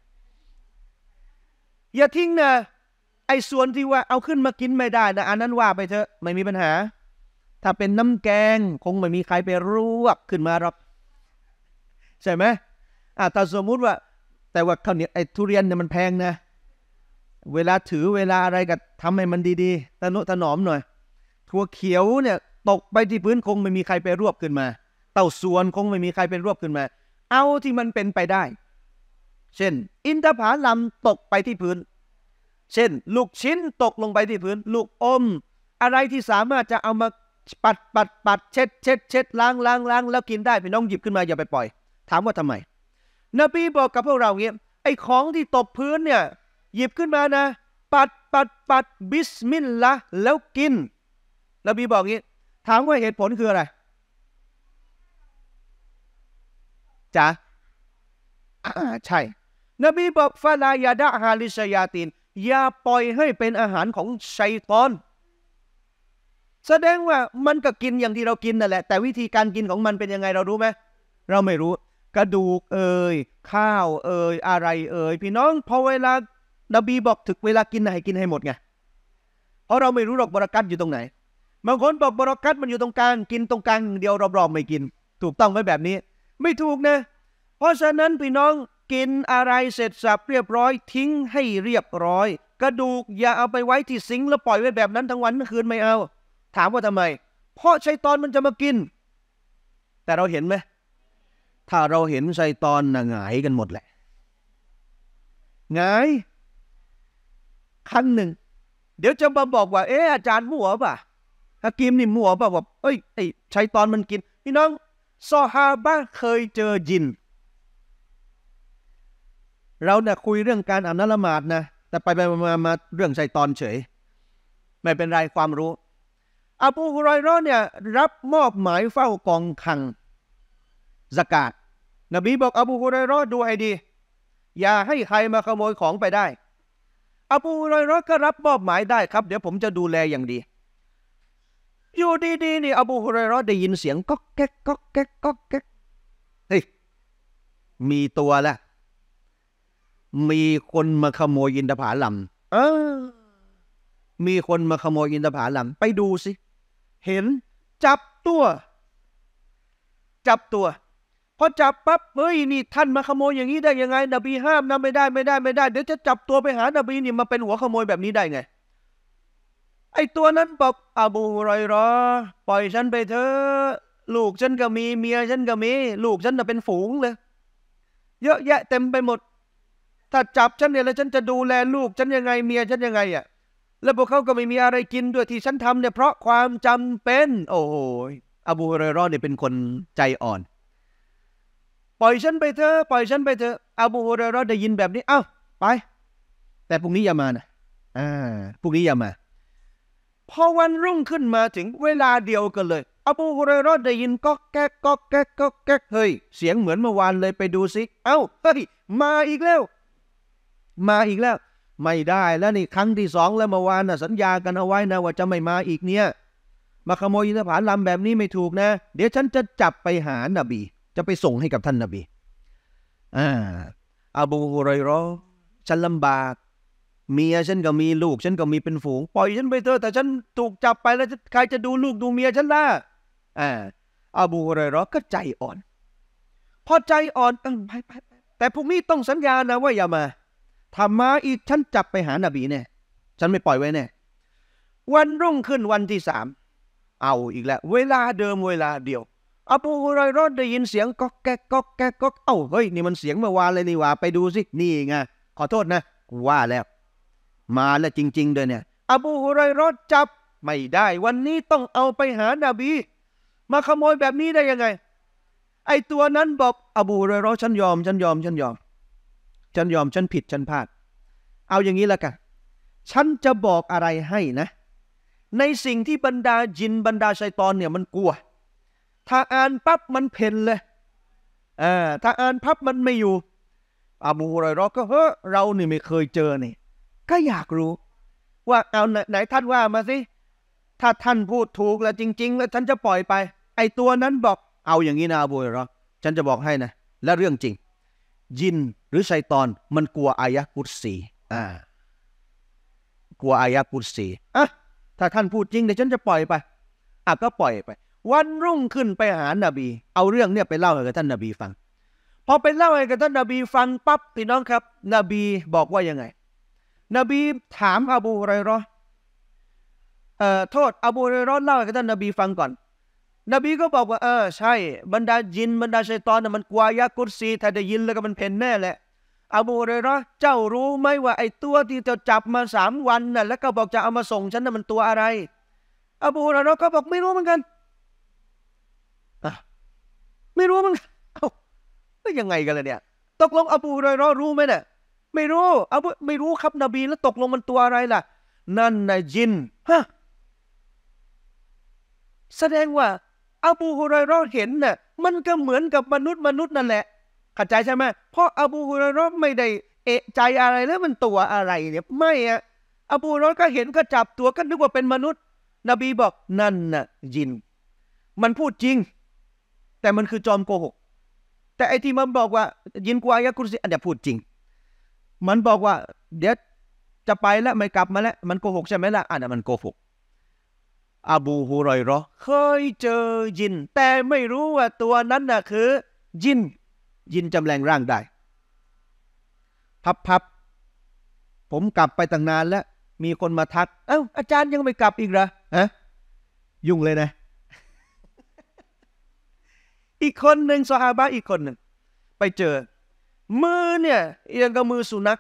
อย่าทิ้งนะไอ้ส่วนที่ว่าเอาขึ้นมากินไม่ได้นะอันนั้นว่าไปเถอะ ไม่มีปัญหา ถ้าเป็นน้ำแกงคงไม่มีใครไปรวบขึ้นมาหรอกใช่ไหมอ่าแต่สมมุติว่า แต่ว่าข้าวเหนียวไอ้ทุเรียนเนี่ยมันแพงนะเวลาถือเวลาอะไรก็ทำให้มันดีๆตะนุถนอมหน่อยถั่วเขียวเนี่ยตกไปที่พื้นคงไม่มีใครไปรวบขึ้นมา เต่าสวน คงไม่มีใครไปรวบขึ้นมา เอาที่มันเป็นไปได้ เช่น อินทผลัม ตกไปที่พื้น เช่น ลูกชิ้นตกลงไปที่พื้น ลูกอม อะไรที่สามารถจะเอามาปัดปัดปัดเช็ดเช็ดเช็ดล้างล้างล้างแล้วกินได้พี่น้องหยิบขึ้นมาอย่าไปปล่อย ถามว่าทำไมนบีบอกกับพวกเราเงี้ยไอ้ของที่ตกพื้นเนี่ยหยิบขึ้นมานะปัด ปัด ปัดบิสมิลละแล้วกินนบีบอกงี้ ถามว่าเหตุผลคืออะไรจ๋าใช่ นบีบอกฟาลายาดะฮาลิชยาตินอย่าปล่อยให้เป็นอาหารของชัยตอน แสดงว่ามันก็กินอย่างที่เรากินนั่นแหละแต่วิธีการกินของมันเป็นยังไงเรารู้ไหมเราไม่รู้ กระดูกเอ่ย ข้าวเอ่ย อะไรเอ่ย พี่น้องพอเวลานบีบอกถึงเวลากินไหนกินให้หมดไง เพราะเราไม่รู้หรอกบรากัตอยู่ตรงไหน บางคนบอกบรากัตมันอยู่ตรงกลางกินตรงกลางเดียวรอบๆไม่กิน ถูกต้องไหมแบบนี้ ไม่ถูกนะเพราะฉะนั้นพี่น้องกินอะไรเสร็จสับเรียบร้อย ทิ้งให้เรียบร้อยกระดูกอย่าเอาไปไว้ที่ซิงแล้วปล่อยไว้แบบนั้นทั้งวันทั้งคืนไม่เอาถามว่าทำไมเพราะชัยตอนมันจะมากิน แต่เราเห็นไหมถ้าเราเห็นชัยตอนนหงายกันหมดแหละหงายครั้งหนึ่ง เดี๋ยวจะมาบอกว่าเอออาจารย์มั่วป่ะฮากิมนี่มั่วป่ะว่า เอ้ยไอ้ชัยตอนมันกิน พี่น้องซอฮาบะเคยเจอยิน เราเนี่ยคุยเรื่องการอ่านละหมาดนะ แต่ไปไปมามาเรื่องชัยตอนเฉย ไม่เป็นไร ความรู้อาบูฮุไรรอเนี่ย รับมอบหมายเฝ้ากองขังสกาดนบีบอกอาบูฮุไรรอดูให้ดี อย่าให้ใครมาขโมยของไปได้อบูรอยรอก็รับมอบหมายได้ครับ เดี๋ยวผมจะดูแลอย่างดี อยู่ดีๆนี่อบูฮุรอยรอได้ยินเสียง ก๊อกแก๊กก๊อกแก๊กก๊อกแก๊กเฮ้ยมีตัวละมีคนมาขโมยอินทผลัมเออมีคนมาขโมยอินทผาลัมไปดูสิ เห็น จับตัว จับตัวพอจับปั๊บเฮ้ยนี่ท่านมาขโมยอย่างนี้ได้ยังไง นบีห้ามนะไม่ได้ไม่ได้ไม่ได้ เดี๋ยวจะจับตัวไปหา นบีนี่มาเป็นหัวขโมยแบบนี้ได้ไง ไอตัวนั้นบอกอาบูไรรอปล่อยฉันไปเถอะลูกฉันก็มีเมียฉันก็มี ลูกฉันน่ะเป็นฝูงเลยเยอะแยะเต็มไปหมด ถ้าจับฉันเนี่ยแล้วฉันจะดูแลลูกฉันยังไงเมียฉันยังไงอ่ะแล้วพวกเขาก็ไม่มีอะไรกินด้วยที่ฉันทำเนี่ยเพราะความจำเป็น โอ้โหอบูไรรอเนี่ยเป็นคนใจอ่อนปล่อยฉันไปเถอะปล่อยฉันไปเถอะอาบูฮุรเราะได้ยินแบบนี้เอ้า ไป แต่พรุ่งนี้อย่ามานะอ่าพรุ่งนี้อย่ามา พอวันรุ่งขึ้นมาถึงเวลาเดียวกันเลยอาบูฮุรเราะได้ยินก็แก๊กก็แก๊กก็แก๊กเฮ้ยเสียงเหมือนเมื่อวานเลยไปดูสิเอ้าเฮ้ยมาอีกแล้วมาอีกแล้ว ไม่ได้แล้วนี่ครั้งที่สองแล้วเมื่อวานนะสัญญากันเอาไว้นะ ว่าจะไม่มาอีกเนี่ย มาขโมยอินทผลัมแบบนี้ไม่ถูกนะ เดี๋ยวฉันจะจับไปหานบีจะไปส่งให้กับท่านนาบี อ่าอาบูฮุไรรอฉันลำบากเมียฉันก็มีลูก ฉันก็มีเป็นฝูง ปล่อยฉันไปเถอะ แต่ฉันถูกจับไปแล้ว ใครจะดูลูกดูเมีย ฉันล่ะ อ่าอาบูฮุไรรอก็ใจอ่อน พอใจอ่อนไปไปไปแต่พวกนี้ต้องสัญญานะว่าอย่ามาถ้ามาอีก ฉันจับไปหานาบีแน่ฉันไม่ปล่อยไว้แน่ วันรุ่งขึ้นวันที่สาม เอาอีกแล้ว เวลาเดิมเวลาเดียวอบูฮุไรรอดได้ยินเสียงก็แกก็แกก็เอ้าเฮ้ย นี่มันเสียงเมื่อวานเลยนี่ว่า ไปดูสินี่ไงขอโทษนะกูว่าแล้ว มาแล้วจริงๆเวยเนี่ย อบูฮุไรรอดจับไม่ได้ วันนี้ต้องเอาไปหานาบี มาขโมยแบบนี้ได้ยังไง ไอตัวนั้นบอกอบูไรอรฉันยอม ฉันยอมฉันยอมฉันยอมฉันผิดฉันพลาด เอาอย่างนี้ละกันฉันจะบอกอะไรให้นะ ในสิ่งที่บรรดาจินบรรดาชัยตอนเนี่ยมันกลัวถ้าอ่านปั๊บมันเพ่นเลย อ่าถ้าอ่านปั๊บมันไม่อยู่ อาบูฮุไรรอก็เฮ้อเรานี่ไม่เคยเจอนี่ก็อยากรู้ ว่าเอาไหนท่านว่ามาสิ ถ้าท่านพูดถูกแล้วจริง ๆ แล้วฉันจะปล่อยไป ไอตัวนั้นบอก เอาอย่างนี้นะอาบูฮุไรรอฉันจะบอกให้นะ และเรื่องจริง ยินหรือชัยตอนมันกลัวอายะกุศีอ่า กลัวอายะกุศีอ่ะถ้าท่านพูดจริงเดี๋ยวฉันจะปล่อยไป อ่ะก็ปล่อยไปวันรุ่งขึ้นไปหานบี เอาเรื่องเนี่ยไปเล่าให้กับท่านนบีฟัง พอไปเล่าให้กับท่านนบีฟังปั๊บ พี่น้องครับนบีบอกว่ายังไงนบีถามอบูไรรอเอ่อโทษอบูไรรอเล่าให้กับท่านนบีฟังก่อน นบีก็บอกว่า เออ ใช่บรรดายินบรรดาชัยตอนน่ะมันกวายากุศีถ้าได้ยินแล้วก็มันเพ่นแน่แหละอบูไรรอเจ้ารู้ไหมว่าไอ้ตัวที่เจ้าจับมาสามวันน่ะ แล้วก็บอกจะเอามาส่งฉันน่ะมันตัวอะไร อบูไรรอก็บอกไม่รู้เหมือนกันไม่รู้มั้งเอาแล้วยังไงกันล่ะเนี่ย ตกลงอบูรอยรอรู้ไหมเนี่ย ไม่รู้อบูไม่รู้ครับนบีแล้วตกลงมันตัวอะไรล่ะ นั่นนะยิน ฮะ แสดงว่า อบูฮุไรรอเห็นน่ะมันก็เหมือนกับมนุษย์ มนุษย์นั่นแหละเข้าใจใช่ไหมเพราะอบูฮุไรรอไม่ได้ เอะใจอะไรแล้วมันตัวอะไรเนี่ย ไม่อะอบูรอก็เห็นก็จับตัวก็นึกว่าเป็นมนุษย์ นบีบอกนั่นน่ะยิน มันพูดจริงแต่มันคือจอมโกหก แต่ไอที่มันบอกว่า ยินกวายะกุรซีอันเดียพูดจริง มันบอกว่า เดี๋ยวจะไปแล้ว ไม่กลับมาแล้ว มันโกหกใช่ไหมล่ะอันนั้นมันโกหกอาบูฮุรอยรอเคยเจอยิน แต่ไม่รู้ว่าตัวนั้นน่ะคือ ยิน ยินจำแรงร่างได้ พับพับผมกลับไปตั้งนานแล้วมีคนมาทัก เอา้าอาจารย์ยังไม่กลับอีกเหรอ ฮะ ยุ่งเลยนะอีกคนหนึ่งซอฮาบะอีกคนหนึ่งไปเจอ มือเนี่ยยังกับมือสุนัข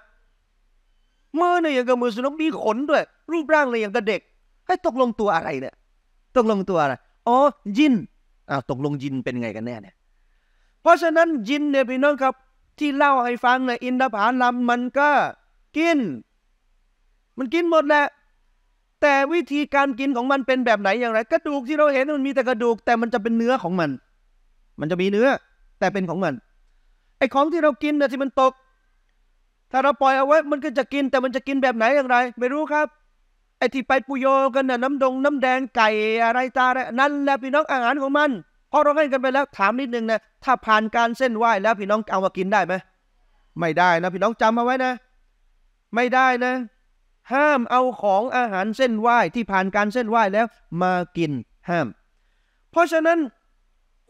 มือ เนี่ย ยังกับมือสุนัขมีขนด้วย รูปร่างเลยยังกับเด็ก ให้ตกลงตัวอะไรเนี่ย ตกลงตัวอะไรอ๋อยินอ้าวตกลงยินเป็นไงกันแน่เนี่ย เพราะฉะนั้นยินเนี่ยพี่น้องครับที่เล่าให้ฟังเนี่ยอินทผลัมมันก็กิน มันกินหมดแหละแต่วิธีการกินของมันเป็นแบบไหนอย่างไร กระดูกที่เราเห็นมันมีแต่กระดูก แต่มันจะเป็นเนื้อของมันมันจะมีเนื้อ แต่เป็นของมันไอ้ของที่เรากินนะที่มันตก ถ้าเราปล่อยเอาไว้ มันก็จะกิน แต่มันจะกินแบบไหนอย่างไร ไม่รู้ครับไอ้ที่ไปปุโยกันนะ่ะน้ำดง น้ำแดงไก่อะไรตาอะไรนั่นแหละพี่น้องอาหารของมันพอเราให้กันไปแล้วถามนิดนึงนะถ้าผ่านการเส้นไหว้ แล้วพี่น้องเอามากินได้ไหมไม่ได้นะ พี่น้องจำเอาไว้นะ ไม่ได้นะ ห้ามเอาของอาหารเส้นไหว้ที่ผ่านการเส้นไหว้แล้ว มากินห้าม เพราะฉะนั้น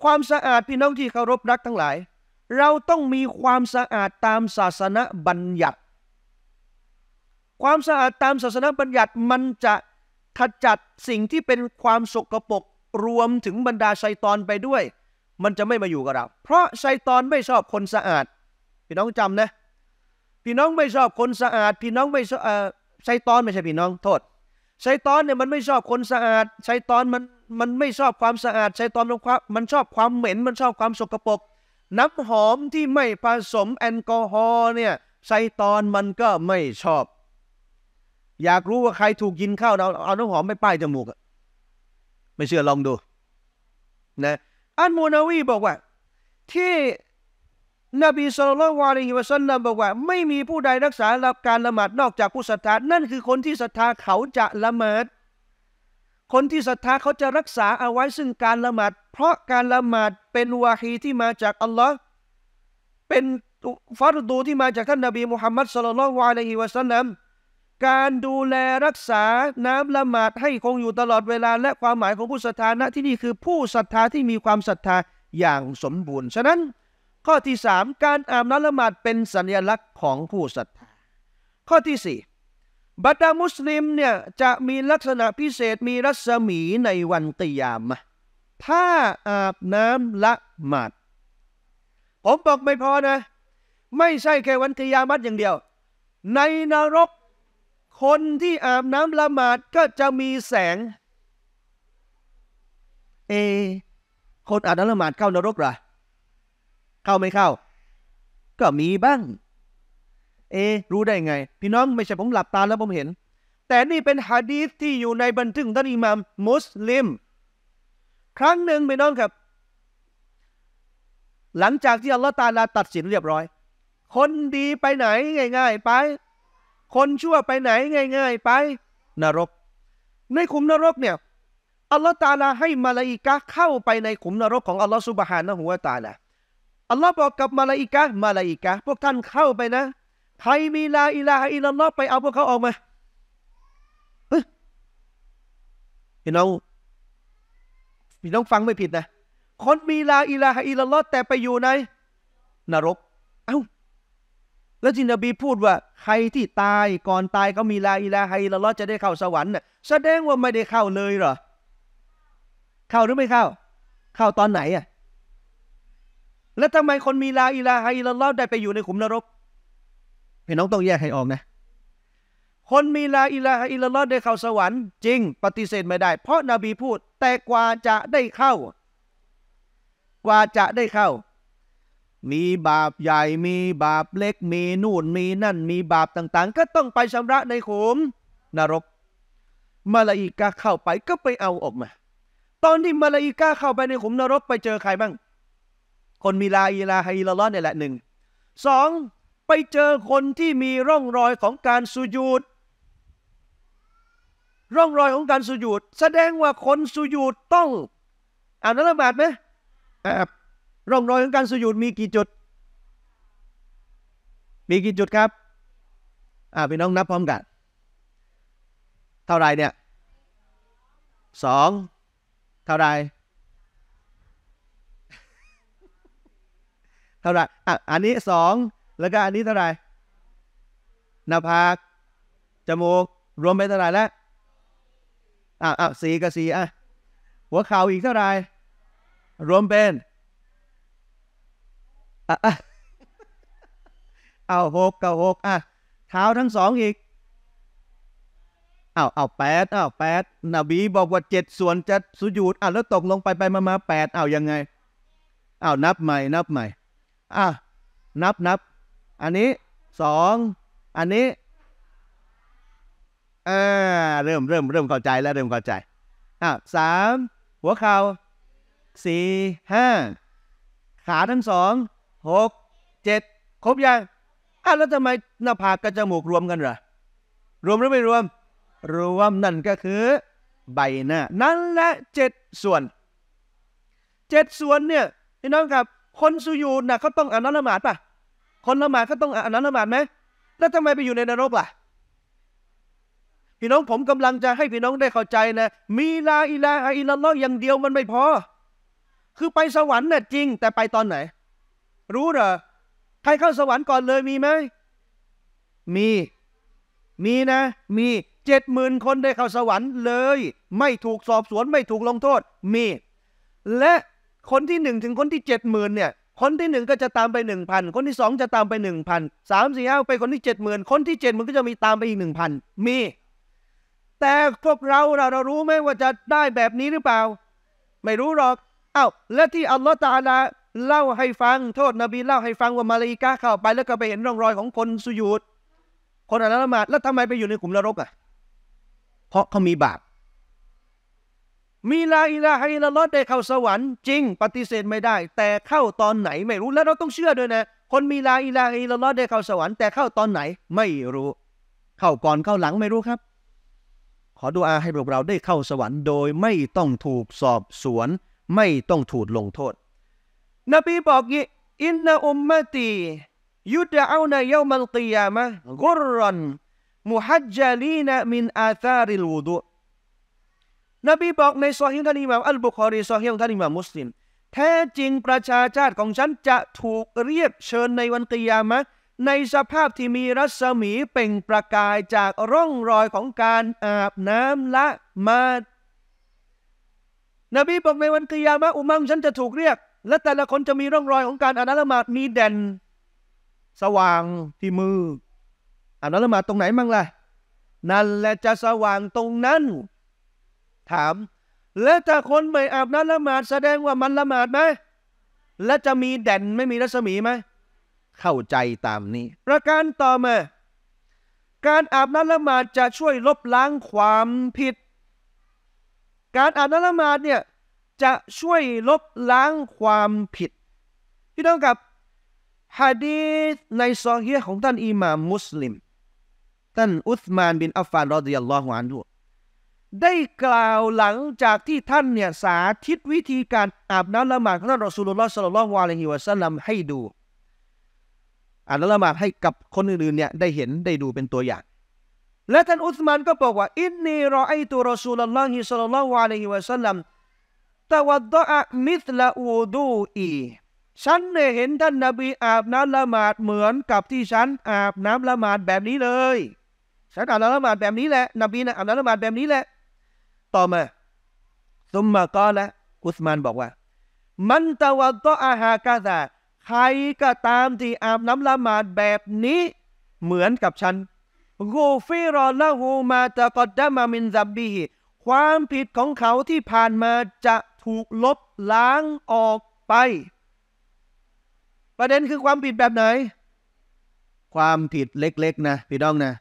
ความสะอาดพี่น้องที่เคารพรักทั้งหลาย เราต้องมีความสะอาดตามศาสนบัญญัติ ความสะอาดตามศาสนบัญญัติมันจะขจัดสิ่งที่เป็นความสกปรกรวมถึงบรรดาชัยตอนไปด้วย มันจะไม่มาอยู่กับเรา เพราะชัยตอนไม่ชอบคนสะอาด พี่น้องจำนะ พี่น้องไม่ชอบคนสะอาด พี่น้องไม่ชอบชัยตอนไม่ใช่พี่น้องโทษชัยตอนเนี่ยมันไม่ชอบคนสะอาดชัยตอนมันมันไม่ชอบความสะอาดชัยตอน มันชอบความเหม็นมันชอบความสกปรกน้ำหอมที่ไม่ผสม แอลกอฮอล์เนี่ยชัยตอนมันก็ไม่ชอบ อยากรู้ว่าใครถูกกินข้าวเราเอาน้ำหอมไปป้ายจมูกไม่เชื่อลองดูนะอันมูนาวีบอกว่า ที่นบีสุลต่านวาลีฮิวซันนับอกว่า ไม่มีผู้ใดรักษาลับการละหมาดนอกจากผู้ศรัทธา นั่นคือคนที่ศรัทธาเขาจะละหมาดคนที่ศรัทธาเขาจะรักษาเอาไว้ซึ่งการละหมาดเพราะการละหมาดเป็นวาฮีที่มาจากอัลลอฮ์เป็นฟารดูที่มาจากท่านนบีมุฮัมมัดสุลลัลวาลีฮิวซันนัการดูแลรักษาน้ำละหมาดให้คงอยู่ตลอดเวลาและความหมายของผู้ศรัทธาณที่นี่คือผู้ศรัทธาที่มีความศรัทธาอย่างสมบูรณ์ ฉะนั้นข้อที่สามการอาบน้ำละหมาดเป็นสัญลักษณ์ของผู้ศรัทธาข้อที่สี่บรรมุสลิมเนี่ยจะมีลักษณะพิเศษมีรัศมีในวันกิยามะถ้าอาบน้ำละหมาดผมบอกไม่พอนะ ไม่ใช่แค่วันกิยามัอย่างเดียว ในนรกคนที่อาบน้ำละหมาดก็จะมีแสงเอคนอาบน้ำละหมาดเข้านรกเหรอเข้าไม่เข้า ก็มีบ้าง เอ รู้ได้ไง พี่น้องไม่ใช่ผมหลับตาแล้วผมเห็น แต่นี่เป็นฮะดีษที่อยู่ในบันทึกท่านอิหม่ามมุสลิม ครั้งหนึ่งพี่น้องครับ หลังจากที่อัลลอฮฺตาลาตัดสินเรียบร้อย คนดีไปไหน ง่ายๆ ไป คนชั่วไปไหน ง่ายๆ ไป นรก ในขุมนรกเนี่ยอัลลอฮฺตาลาให้มาลาอิกะเข้าไปในขุมนรกของอัลลอฮฺสุบฮานะหัวตาลาอัลลอฮ์บอกกับมาลาอิกะ มาลาอิกะ พวกท่านเข้าไปนะ ใครมีลาอิลาอิลลอฮ์ไปเอาพวกเขาออกมาพี่น้องพี่น้องฟังไม่ผิดนะ คนมีลาอิลาอิลลอฮ์แต่ไปอยู่ในนรก เอา้า แล้วจินบีพูดว่า ใครที่ตาย ก่อนตายเขามีลาอิลาอิลลอฮ์จะได้เข้าสวรรค์น่ะแสดงว่าไม่ได้เข้าเลยเหรอ เข้าหรือไม่เข้า เข้าตอนไหนอ่ะแล้วทำไมคนมีลาอิลาฮอิลลอฮ์ได้ไปอยู่ในขุมนรกพี่น้องต้องแยกให้ออกนะ คนมีลาอิลาฮอิลลอฮ์ได้เข้าสวรรค์จริงปฏิเสธไม่ได้ เพราะนาบีพูด แต่กว่าจะได้เข้า กว่าจะได้เข้า มีบาปใหญ่มีบาปเล็ก มีนู่นมีนั่น มีบาปต่าง ๆ ก็ต้องไปชำระในขุมนรกมาลาอิกาเข้าไปก็ไปเอาออกมา ตอนที่มาลาอิกาเข้าไปในขุมนรกไปเจอใครบ้างคนมีลาอิลาฮิลลอฮ์เนี่ยแหละหนึ่งสองไปเจอคนที่มีร่องรอยของการสุญูดร่องรอยของการสุญูดแสดงว่าคนสุญูดต้องอ่านละบมาดไหมแอบร่องรอยของการสุญูดมีกี่จุด มีกี่จุดครับ อ่าพี่ น้องนับพร้อมกัน เท่าไรเนี่ยสองเท่าไรท่าไหร่อ่ะอันนี้สอง แล้วก็อันนี้เท่าไหร่หน้าผากจมูก รวมเป็นเท่าไหร่แล้วอ่ะอ่ะสี่กับสี่อ่ะ หัวเข่าอีกเท่าไหร่รวมเป็น อ่ะเอาหกกับหก อ่ะ เท้าทั้งสองอีก เอาเอาแปด เอาแปด นบี บอกว่าเจ็ดส่วนจะสุญูดอ่ะแล้วตกลงไปไปมามาแปด เอายังไง เอานับใหม่ นับใหม่อ่ะนับนับ อันนี้สอง อันนี้เออเริ่มเริ่มเริ่มเข้าใจแล้ว เริ่มเข้าใจอ่ะสามหัวเข่าสี่ห้าขาทั้งสองหกเจ็ดครบยังอ่ะแล้วทำไมหน้าผากกับจมูกรวมกันเหรอรวมหรือไม่รวม รวมนั่นก็คือใบหน้านั่นและเจ็ดส่วนเจ็ดส่วนเนี่ย พี่น้องครับคนสุยูนนะเขาต้องอ่านละหมาดป่ะ คนละหมาดเขาต้องอ่านละหมาดไหม แล้วทำไมไปอยู่ในนรกล่ะ พี่น้องผมกำลังจะให้พี่น้องได้เข้าใจนะ มีลาอิลาอิลลออย่างเดียวมันไม่พอ คือไปสวรรค์น่ะจริงแต่ไปตอนไหน รู้เหรอ ใครเข้าสวรรค์ก่อนเลย มีไหม มี มีนะ มีเจ็ดหมื่นคนได้เข้าสวรรค์เลย ไม่ถูกสอบสวนไม่ถูกลงโทษ มี และคนที่หนึ่งถึงคนที่เจ็ดหมื่นเนี่ย คนที่หนึ่งก็จะตามไปหนึ่งพันคนที่สองจะตามไปหนึ่งพันสามสี่ห้าไปคนที่เจ็ดหมื่นคนที่เจ็ดหมื่นก็จะมีตามไปอีกหนึ่งพันมี แต่พวกเราเราเรารู้ไหมว่าจะได้แบบนี้หรือเปล่า ไม่รู้หรอก เอา้า และที่อัลลอฮฺตาลาเล่าให้ฟัง โทษนบีเล่าให้ฟังว่ามาลาอิกาเข้าไปแล้วก็ไปเห็นร่องรอยของคนสุยุดคนอัลลอฮหมาด แล้วทำไมไปอยู่ในกลุ่มนรกอ่ะเพราะเขามีบาปมีลาอิลาฮิลลอดได้เข้าสวรรค์จริงปฏิเสธไม่ได้ แต่เข้าตอนไหนไม่รู้แล้วเราต้องเชื่อด้วยนะ คนมีลาอิลาฮิลลอดได้เข้าสวรรค์แต่เข้าตอนไหน ไม่รู้ เข้าก่อนเข้าหลังไม่รู้ครับ ขอดูอาให้พวกเราได้เข้าสวรรค์โดยไม่ต้องถูกสอบสวนไม่ต้องถูกลงโทษนบีบอกงี้อินนาอุมมตี ยุดเอาในเยามัลกิยามะกุรรันมุฮัจจลีนมินอาซาริลวุดูนบีบอกในซอฮีขงท่านอิหม่ามอัลบุคอรีซอฮีขงท่านอิหม่ามมุสลิมแท้จริงประชาชาติของฉันจะถูกเรียก เชิญในวันกิยามะในสภาพที่มีรัศมีเป่งประกายจากร่องรอยของการอาบน้ำละมาดนบีบอกในวันกิยามะอุมังฉันจะถูกเรียกและแต่ละคนจะมีร่องรอยของการอาบน้ำละมาดมีแด่นสว่างที่มืออาบน้ำละมาดตรงไหนมั่งล่ะนั่นแหละจะสว่างตรงนั้นถามแล้วถ้าคนไม่อาบน้ำละหมาดแสดงว่ามันละหมาดไหมและจะมีแด่นไม่มีรัศมีไหมเข้าใจตามนี้ ประการต่อมา การอาบน้ำละหมาดจะช่วยลบล้างความผิด การอาบน้ำละหมาดเนี่ย จะช่วยลบล้างความผิดพี่น้องกับฮะดีษในซอฮีของท่านอิหม่ามมุสลิม ท่านอุสมานบินอัฟฟานรอดิยัลลอฮุอันฮุได้กล่าวหลังจากที่ท่านเนี่ยสาธิตวิธีการอาบน้ำละหมาดของท่านรอสูลุลลอฮ์สัลลัลลอฮุอะลัยฮิวะสัลลัมให้ดูอาบน้ำละหมาดให้กับคนอื่นๆเนี่ยได้เห็นได้ดูเป็นตัวอย่าง และท่านอุสมานก็บอกว่าอินนีรอไอตุรอสูลลอฮิสัลลัลลอฮุอะลัยฮิวะสัลลัมตะวัดดะมิสลอูดูอีฉันเนี่ยเห็นท่านนบีอาบน้ำละหมาดเหมือนกับที่ฉันอาบน้ำละหมาดแบบนี้เลยฉันอาบน้ำละหมาดแบบนี้แหละนบีนะอาบน้ำละหมาดแบบนี้แหละต่อมาซุมมาก็และอุสมานบอกว่า มันตะวันก็อาหากาซาใครก็ตามที่อาบน้ำละหมาดแบบนี้ เหมือนกับฉันกูฟิรอละหูมาตะกอดดมามินซับบีความผิดของเขาที่ผ่านมาจะถูกลบล้างออกไป ประเด็นคือความผิดแบบไหนความผิดเล็กๆนะ พี่น้องนะ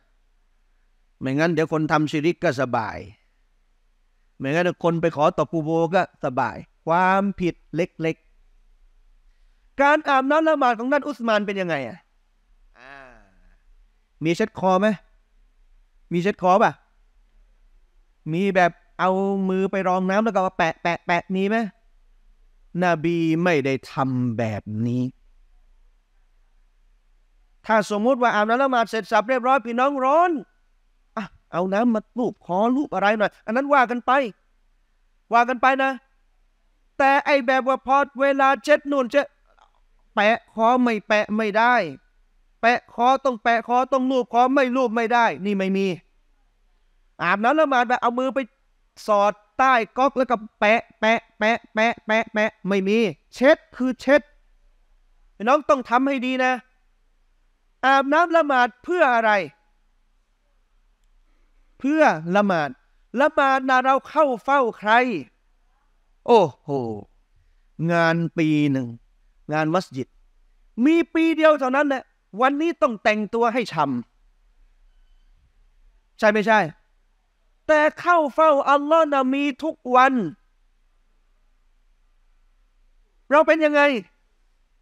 ไม่งั้นเดี๋ยวคนทำชิริกก็สบายเหมือนกันคนไปขอต่อปูโบก็สบาย ความผิดเล็กๆ การอาบน้ำละหมาดของท่านอุสมานเป็นยังไงอ่ะมีเช็ดคอไหมมีเช็ดคอป่ะ มีแบบเอามือไปรองน้ำแล้วก็แปะแปะแปะมีไหมนบีไม่ได้ทำแบบนี้ ถ้าสมมุติว่าอาบน้ำละหมาดเสร็จสับเรียบร้อยพี่น้องร้อนเอาน้ำมาลูบขอลูบอะไรหน่อยอันนั้นว่ากันไปว่ากันไปนะ แต่ไอแบบว่าพอเวลาเช็ดนุ่นเช็ด แปะคอไม่แปะไม่ได้ แปะ คอต้องแปะคอต้องลูบคอไม่ลูบไม่ได้ นี่ไม่มีอาบน้ำละหมาดแบบเอามือไปสอดใต้ก๊อกแล้วก็แปะ แปะ แปะ แปะ แปะแปะไม่มี เช็ดคือเช็ดน้องต้องทำให้ดีนะอาบน้ำละหมาดเพื่ออะไรพื่อ ละหมาด ละหมาดนะเราเข้าเฝ้าใคร โอ้โห งานปีหนึ่ง งานมัสยิดมีปีเดียวเท่านั้นแหละวันนี้ต้องแต่งตัวให้ชำใช่ไม่ใช่ แต่เข้าเฝ้าอัลลอฮ์นะมีทุกวัน เราเป็นยังไง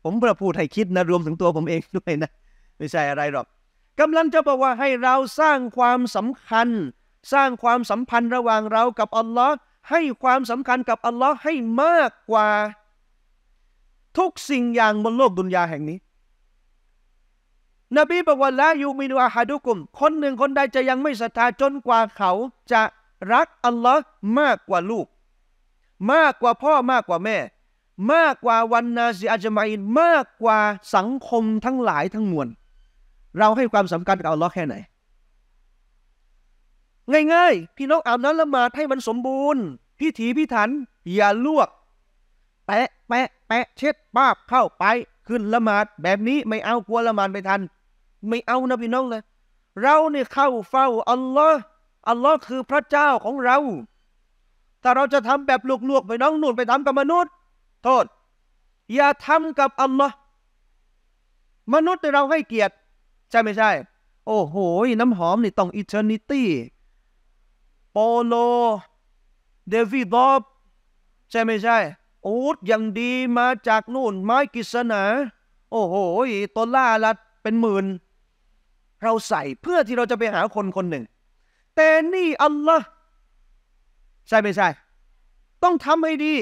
ผมเพื่อพูดให้คิดนะ รวมถึงตัวผมเองด้วยนะ ไม่ใช่อะไรหรอกกำลังจะบอกว่าให้เราสร้างความสำคัญ สร้างความสัมพันธ์ระหว่างเรากับอัลลอฮ์ให้ความสำคัญกับอัลลอฮ์ให้มากกว่า ทุกสิ่งอย่างบนโลกดุนยาแห่งนี้ นบีบอกว่าละยูมินวาฮาดุกุม คนหนึ่งคนใดจะยังไม่ศรัทธาจนกว่าเขา จะรักอัลลอฮ์มากกว่าลูก มากกว่าพ่อมากกว่าแม่ มากกว่าวันนาซีอาจมาอินมากกว่าสังคมทั้งหลายทั้งมวลเราให้ความสำคัญกับอัลลอฮ์แค่ไหนง่ายๆพี่น้องอาบน้ำละหมาดให้มันสมบูรณ์พิถีพิถัน อย่าลวก แปะแปะแปะ เช็ดป้าบเข้าไป ขึ้นละหมาด แบบนี้ไม่เอากลัวละหมาดไม่ทัน ไม่เอานะพี่น้องเลย เราเนี่ยเข้าเฝ้า อัลลอฮ์อัลลอฮ์คือพระเจ้าของเรา แต่เราจะทำแบบลวกๆไปน้องนุ่นไปทำกับมนุษย์ โทษ อย่าทำกับอัลลอฮ์มนุษย์เราให้เกียรติใช่ไม่ใช่ โอ้โหน้ำหอมนี่ต้องอีเทอร์นิตี้โปโลเดวิดอฟใช่ไม่ใช่ อูดอย่างดีมาจากนู่น ไม้กิษณาโอ้โหตัวล่าละเป็นหมื่น เราใส่เพื่อที่เราจะไปหาคนคนหนึ่ง แต่นี่อัลลอฮ์ใช่ไม่ใช่ ต้องทำให้ดี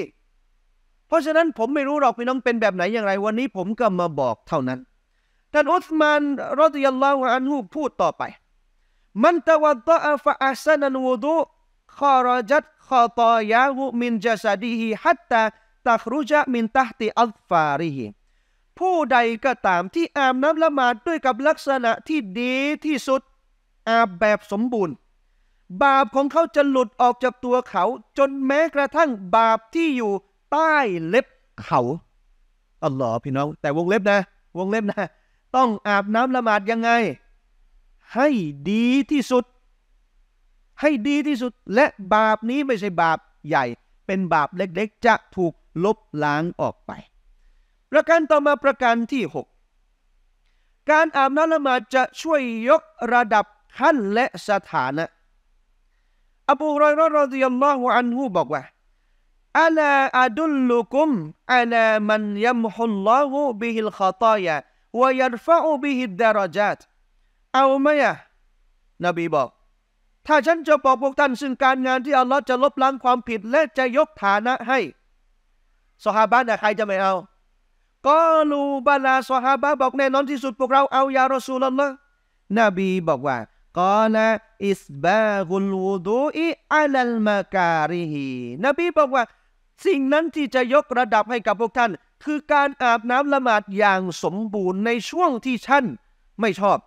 เพราะฉะนั้นผมไม่รู้หรอกพี่น้องเป็นแบบไหนอย่างไร วันนี้ผมก็มาบอกเท่านั้นท่านอุสมานรดิยัลลอฮุอันฮุพูดต่อไป มันตะวัตะฟะอัสนันวุดุขารจัดขอตอยาหุมินจัสดีฮิฮัตตะตักรุจมินตัติอัลฟาริฮิผู้ใดก็ตามที่อาบน้ำละหมาดด้วยกับลักษณะที่ดีที่สุด อาบแบบสมบูรณ์ บาปของเขาจะหลุดออกจากตัวเขา จนแม้กระทั่งบาปที่อยู่ใต้เล็บเขาอัลลอฮ์พี่น้องแต่วงเล็บนะวงเล็บนะต้องอาบน้ำละหมาดยังไง ให้ดีที่สุด ให้ดีที่สุดและบาปนี้ไม่ใช่บาปใหญ่ เป็นบาปเล็ก ๆ จะถูกลบล้างออกไป ประการต่อมาประการที่ 6 การอาบน้ำละหมาดจะช่วยยกระดับขั้นและสถานะอบูรอยรอดิยัลลอฮุอันฮูบอกว่าอัลาอดุลลุกุมอาลามันยัมฮุลลอฮุบิฮิลขอตายาวยรฟะอูบิฮิดดารจัดเอาไหมอะนบีบอก ถ้าฉันจะบอกพวกท่าน ซึ่งการงานที่ อัลลอฮ์จะลบล้างความผิด และ จะยกฐานะให้สหาบ้านใครจะไม่เอาก็ลูบาลาสหาบ้บอกแน่นอนที่สุดพวกเราเอายารอซูลละนบีบอกว่ากอนะอิสบากุลวูดูอิอัลลมาการิฮีนบีบอกว่า สิ่งนั้นที่จะยกระดับให้กับพวกท่านคือการอาบน้ำละหมาดอย่างสมบูรณ์ในช่วงที่ท่านไม่ชอบ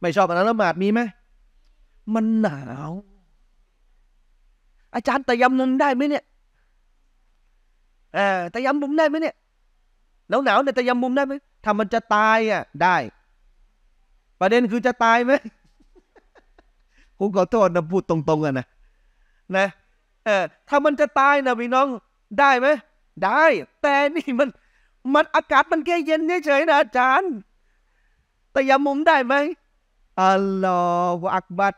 ไม่ชอบอาบน้ำละหมาดมีไหม มันหนาว อาจารย์ตะยำนุมได้ไหมเนี่ยเออตะยำมุมได้ไหมเนี่ยแล้วหนาวเนี่ยตะยำมุมได้ไหมถ้ามันจะตายอ่ะได้ ประเด็นคือจะตายไหมผมขอโทษนะพูดตรงๆอ่ะนะนะเออ ถ้ามันจะตายนะพี่น้องได้ไหมได้แต่นี่มันมันอากาศมันแค่เย็นเฉยๆนะอาจารย์แต่ยามุมได้ไหมอัลลอฮฺอักบัด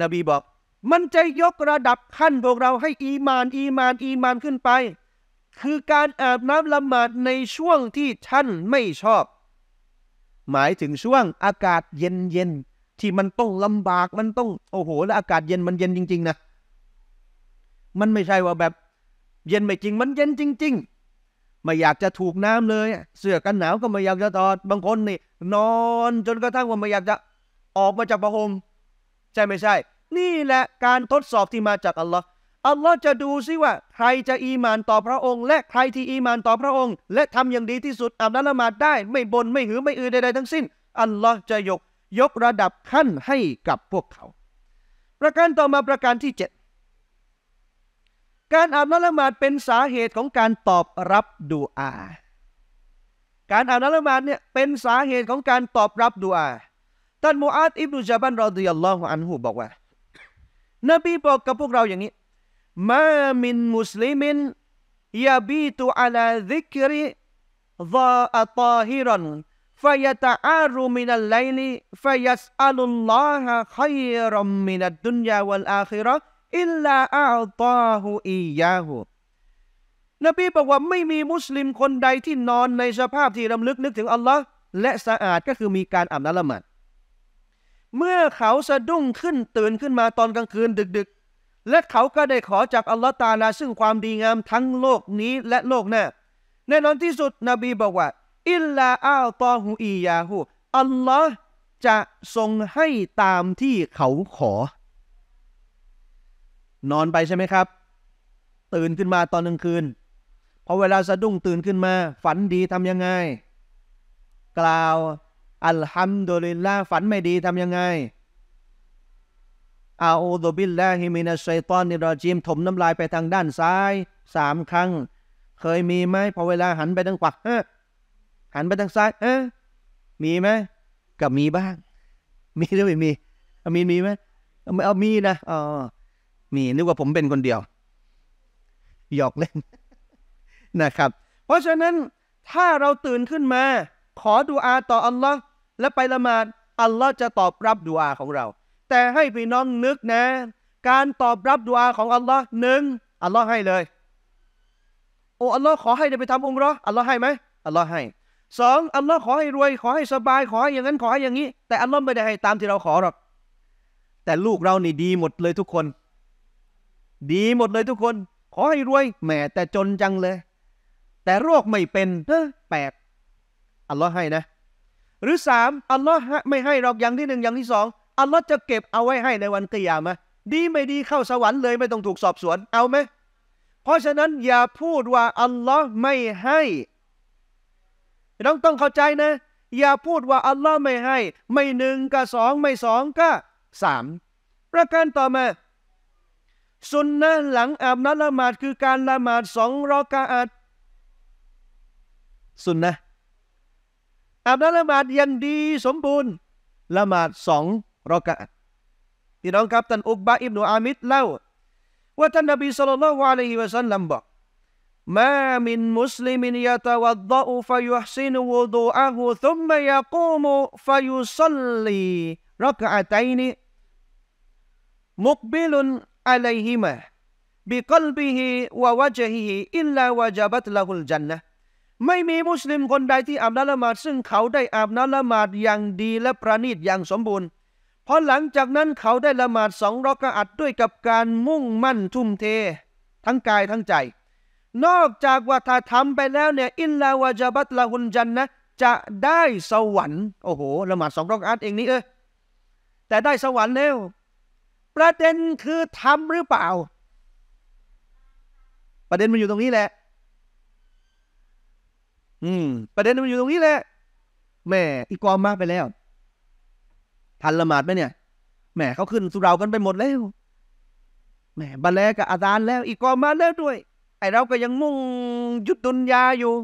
นบีบอก มันจะยกระดับขั้นพวกเราให้อีมาน อีมาน อีมานขึ้นไป คือการอาบน้ำละหมาดในช่วงที่ท่านไม่ชอบ หมายถึงช่วงอากาศเย็นเย็นที่มันต้องลำบากมันต้องโอ้โหแล้วอากาศเย็นมันเย็นจริงๆนะมันไม่ใช่ว่าแบบเย็นไม่จริงมันเย็นจริงๆ ไม่อยากจะถูกน้ำเลย เสื้อกันหนาวก็ไม่อยากจะตอดบางคนนี่ นอนจนกระทั่งว่าไม่อยากจะ ออกมาจากประหมใช่ไม่ใช่ นี่แหละการทดสอบที่มาจากอัลลอฮ์อัลลอฮ์จะดูซิว่าใครจะอีมานต่อพระองค์ และใครที่อีมานต่อพระองค์ และทำอย่างดีที่สุดอาบน้ำละหมาดได้ ไม่บน่นไม่หือไม่อือใดๆทั้งสิ้น อัลลอฮ์จะยกยกระดับขั้นให้กับพวกเขา ประการต่อมาประการที่7การอาบน้ำละหมาดเป็นสาเหตุของการตอบรับดูอา การอาบน้ำละหมาดเนี่ยเป็นสาเหตุของการตอบรับดูอาท่านมูอาดอิบนุจาบันรอดิยัลลอฮุอันหุบอกว่า นบีบอกกับพวกเราอย่างนี้มามินมุสลิมิน ยาบีตุอาลาดิกริฎาอตาฮิรันฟายตาอารูมินัลไลลีฟายัสอัลลอฮะไคยรัมมินัดดุนยาวัลอาคิรออิลลาอัลตาหูอียาหูนบีบอกว่าไม่มีมุสลิมคนใดที่นอนในสภาพที่รำลึกนึกถึงอัลลอฮ์และสะอาดก็คือมีการอาบน้ำละหมาดเมื่อเขาสะดุ้งขึ้น ตื่นขึ้นมาตอนกลางคืนดึกๆ และเขาก็ได้ขอจากอัลลอฮ์ตาลา ซึ่งความดีงามทั้งโลกนี้และโลกหน้าแน่นอนที่สุดนบีบอกว่า อิลลาอัลตอฮูอียาหู อัลลอฮ์จะทรงให้ตามที่เขาขอนอนไปใช่ไหมครับ ตื่นขึ้นมาตอนกลางคืนพอเวลาสะดุ้งตื่นขึ้นมา ฝันดีทำยังไง กล่าวอัลฮัมดุลิลลาห์ฝันไม่ดีทำยังไงอาอูดุบิลลาฮิมินัสไซตอนนิรอจิมถมน้ำลายไปทางด้านซ้ายสามครั้ง เคยมีไหมพอเวลาหันไปทางขวาหันไปทางซ้าย เอะมีไหม กับมีบ้าง มีหรือไม่มี มีมีไหมเอามีนะอ๋อมีนึกว่าผมเป็นคนเดียวหยอกเล่น นะครับ เพราะฉะนั้นถ้าเราตื่นขึ้นมา ขอดุอาต่ออัลลอฮ์และไปละหมาดอัลลอฮ์จะตอบรับดุอาของเรา แต่ให้พี่น้องนึกนะ การตอบรับดุอาของอัลลอฮ์หนึ่งอัลลอฮ์ให้เลยโอ้อัลลอฮ์ขอให้ได้ไปทำองค์รออัลลอฮ์ให้ไหมอัลลอฮ์ให้สองอัลลอฮ์ขอให้รวยขอให้สบายขอให้อย่างนั้นขอให้อย่างนี้ แต่อัลลอฮ์ไม่ได้ให้ตามที่เราขอหรอกแต่ลูกเรานี่ดีหมดเลยทุกคนดีหมดเลยทุกคน ขอให้รวยแหมแต่จนจังเลย แต่โรคไม่เป็นเฮ้แปลกอัลลอฮ์ให้นะ หรือสามอัลลอฮ์ไม่ให้หรอกอย่างที่หนึ่งอย่างที่สองอัลลอฮ์จะเก็บเอาไว้ให้ในวันกิยามะ ดีไม่ดีเข้าสวรรค์เลย ไม่ต้องถูกสอบสวนเอาไหมเพราะฉะนั้น อย่าพูดว่าอัลลอฮ์ไม่ให้ ต้องต้องเข้าใจนะ อย่าพูดว่าอัลลอฮ์ไม่ให้ ไม่หนึ่งกับสองไม่สองก็สามประการต่อมาสุนนะหลังอาบน้ำละหมาดคือการละหมาดสองรอกาอัดสุนนะอาบน้ำละหมาดยังดีสมบูรณ์ละหมาดสองรอกาอัดพี่น้องครับท่านอุกบะอิบนุอามิดเล่าว่าท่านนบีสุลต่านวะลัยฮิวะซัลลัมบอกมามินมุสลิมินยะตะวัดดะอูฟะยุฮซินวุดูอะฮุทุมมะยะกูมูฟะยุซัลลีรักอะตัยนิมุกบิลุนอลัยฮิมะบิกลบิฮิวะวะจฮิฮิอิลลาวะจับัตละฮุลจันนะไม่มีมุสลิมคนใดที่อาบน้ำละหมาดซึ่งเขาได้อาบน้ำละหมาดอย่างดีและประณีตอย่างสมบูรณ์พอหลังจากนั้นเขาได้ละหมาดสองรอกะอัดด้วยกับการมุ่งมั่นทุ่มเท ทั้งกาย ทั้งใจ นอกจากว่าถ้าทำไปแล้วเนี่ย อินลาวาจบัตละหุนจันนะจะได้สวรรค์โอ้โหละหมาดสองรอกะอัดเองนี่เออแต่ได้สวรรค์แล้วประเด็นคือ ทำ หรือเปล่า ประเด็นมันอยู่ตรงนี้แหละ อืมประเด็นมันอยู่ตรงนี้แหละ แม่อีกอมมากไปแล้วทันละหมาดไหมเนี่ยแหมเขาขึ้นสุรากันไปหมดแล้วแหมบาแลกับอาจารย์แล้ว อีกอมมาแล้วด้วย ไอเราก็ยังมุ่งยุดดุนยาอยู่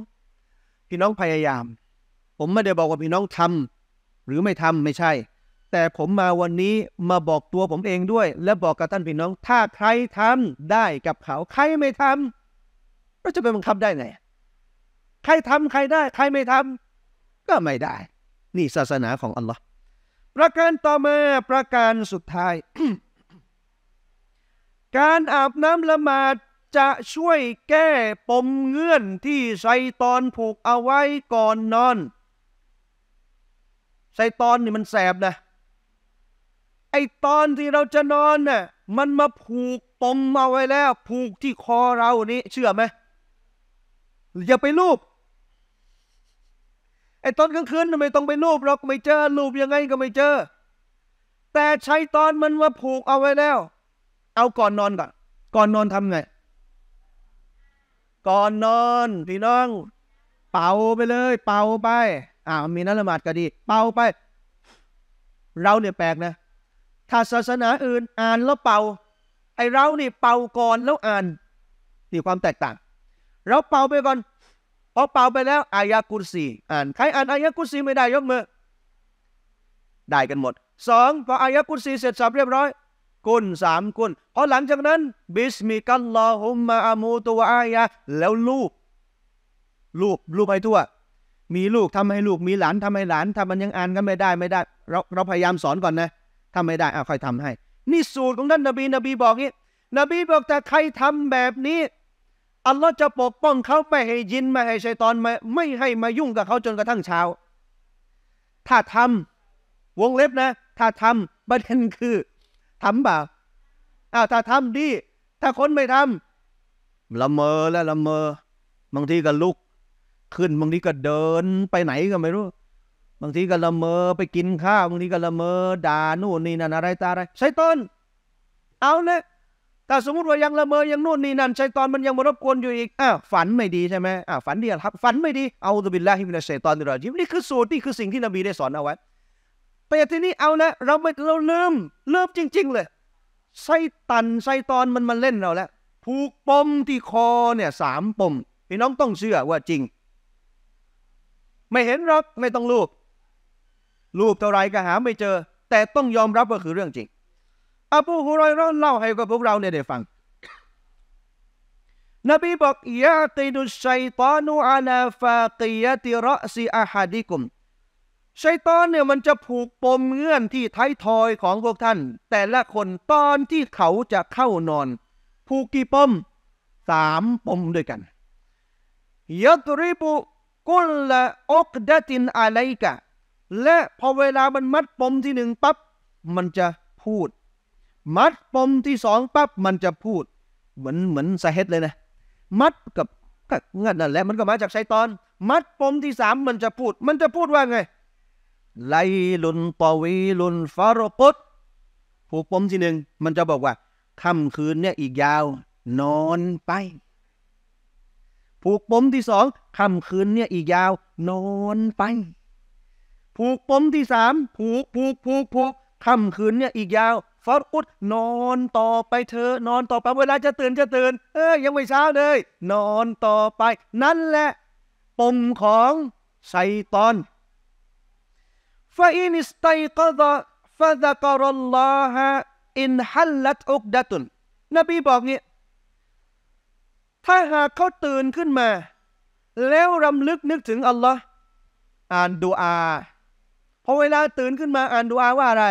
พี่น้องพยายาม ผมไม่ได้บอกว่าพี่น้องทำหรือไม่ทำไม่ใช่แต่ผมมาวันนี้มาบอกตัวผมเองด้วย และบอกกับท่านพี่น้อง ถ้าใครทำได้กับเขาใครไม่ทำกเราจะไปบังคับได้ไงใครทำ ใครได้ใครไม่ทำ ก็ไม่ได้ นี่ศาสนาของอัลลอฮ์ประการต่อมาประการสุดท้าย การอาบน้ำละหมาดจะช่วยแก้ปมเงื่อนที่ไซตอนผูกเอาไว้ก่อนนอนไซตอนนี่มันแสบนะไอตอนที่เราจะนอนน่ะมันมาผูกปมมาไว้แล้ว ผูกที่คอเรานี้เชื่อไหมอย่าไปรูปไอตอนกลางคืนทำไมต้องไปรูปเราก็ไม่เจอรูปยังไงก็ไม่เจอ แต่ใช้ตอนมันมาผูกเอาไว้แล้ว เอาก่อนนอนก่อนก่อนนอนทำไงก่อนนอนพี่น้อง เป่าไปเลย เป่าไป อ่ามีนัลมาดก็ดี เป่าไป เราเนี่ยแปลกนะถ้าศาสนาอื่นอ่านแล้วเป่าไอเรานี่เป่าก่อนแล้วอ่านนี่ความแตกต่าง เราเป่าไปก่อนพอเป่าไปแล้ว อายะกุศีอ่านใครอ่านอายะกุศีไม่ได้ยกมือได้กันหมดสองพออายะกุศีเสร็จสับเรียบร้อยกุนสามกุนพอหลังจากนั้น บิสมิกัลลอฮุมมา อามูตัวอายะแล้วลูก ลูกลูกไปทั่ว มีลูกทำให้ลูกมีหลานทำให้หลานทำมันยังอ่านกันไม่ได้ไม่ได้เราเราพยายามสอนก่อนนะถ้าไม่ได้เอาค่อยทำให้ นี่สูตรของท่านนบีนบีบอกงี้นบีบอกแต่ใครทำแบบนี้ อัลลอฮ์จะปกป้องเขาไม่ให้ยินไม่ให้ชัยตอนไม่ไม่ให้มายุ่งกับเขาจนกระทั่งเช้า ถ้าทำวงเล็บนะ ถ้าทำประเด็นคือทำเปล่าอ้าวถ้าทำดี ถ้าคนไม่ทำละเมอและละเมอ บางทีก็ลุก ขึ้นบางทีก็เดินไปไหนก็ไม่รู้บางทีก็ละเมอไปกินข้าวบางทีก็ละเมอด่านู่นนี่นั่นอะไรตาอะไรใช่ต้นเอาเลยแต่สมมติว่ายังละเมอยังนู่นนี่นั่นใช่ตอนมันยังมารบกวนอยู่อีกอ่ะฝันไม่ดีใช่ไหมอ่ะฝันดีครับฝันไม่ดีเอาตุบิลลาฮิมินาใชตอนนิรอจิมนี่คือสูตรนี่คือสิ่งที่นบีได้สอนเอาไว้ไปที่นี่เอานะเราไม่เราลืมเริ่มจริง ๆ เลยไซตันไซตอนมันมาเล่นเราแล้วผูกปมที่คอเนี่ยสามปม พี่น้องต้องเชื่อว่าจริง ไม่เห็นหรอกไม่ต้องลูกรูปเท่าไรก็หาไม่เจอ แต่ต้องยอมรับว่าคือเรื่องจริงอาบูฮุรอยเร์เล่าให้กับพวกเราเนี่ยได้ฟัง นบีบอก ยาตินุชัยตานุอาลาฟากิยติรซีอาฮัดิกุม ชัยตอนเนี่ยมันจะผูกปมเงื่อนที่ท้ายทอยของพวกท่าน แต่ละคนตอนที่เขาจะเข้านอน ผูกกี่ปมสามปมด้วยกัน ยัตริบุกุลละอกดตินอะไลกะและพอเวลามันมัดปมที่หนึ่งปั๊บมันจะพูด มัดปมที่สองปั๊บมันจะพูด เหมือนเหมือนสาเหตุเลยนะ มัดกับเงินนั่นแหละมันก็มาจากัยตอนมัดปมที่สามมันจะพูด มันจะพูดว่าไง ไลลุนตอวีลุนฟารกุตผูกปมที่หนึ่งมันจะบอกว่าค่ำคืนเนี่ยอีกยาว นอนไป ผูกปมที่สองค่ำคืนเนี่ยอีกยาว นอนไปผูกปมที่สามผูกผูกผูกผูกค่ำคืนเนี่ยอีกยาวฟอสอุดนอนต่อไปเธอ นอนต่อไปเวลาจะตื่น จะตื่น เอ้ยยังไม่เช้าเลย นอนต่อไป นั่นแหละปมของไซตอนฟาอินิสไตกะฟาดะกรลลาฮะอินฮัลลัตอุกดะตุนนบีบอกเนี่ยถ้าหากเขาตื่นขึ้นมา แล้วรำลึกนึกถึงอัลลอฮ์อ่านดูอาพอเวลาตื่นขึ้นมาอ่านดูอาว่าอะไร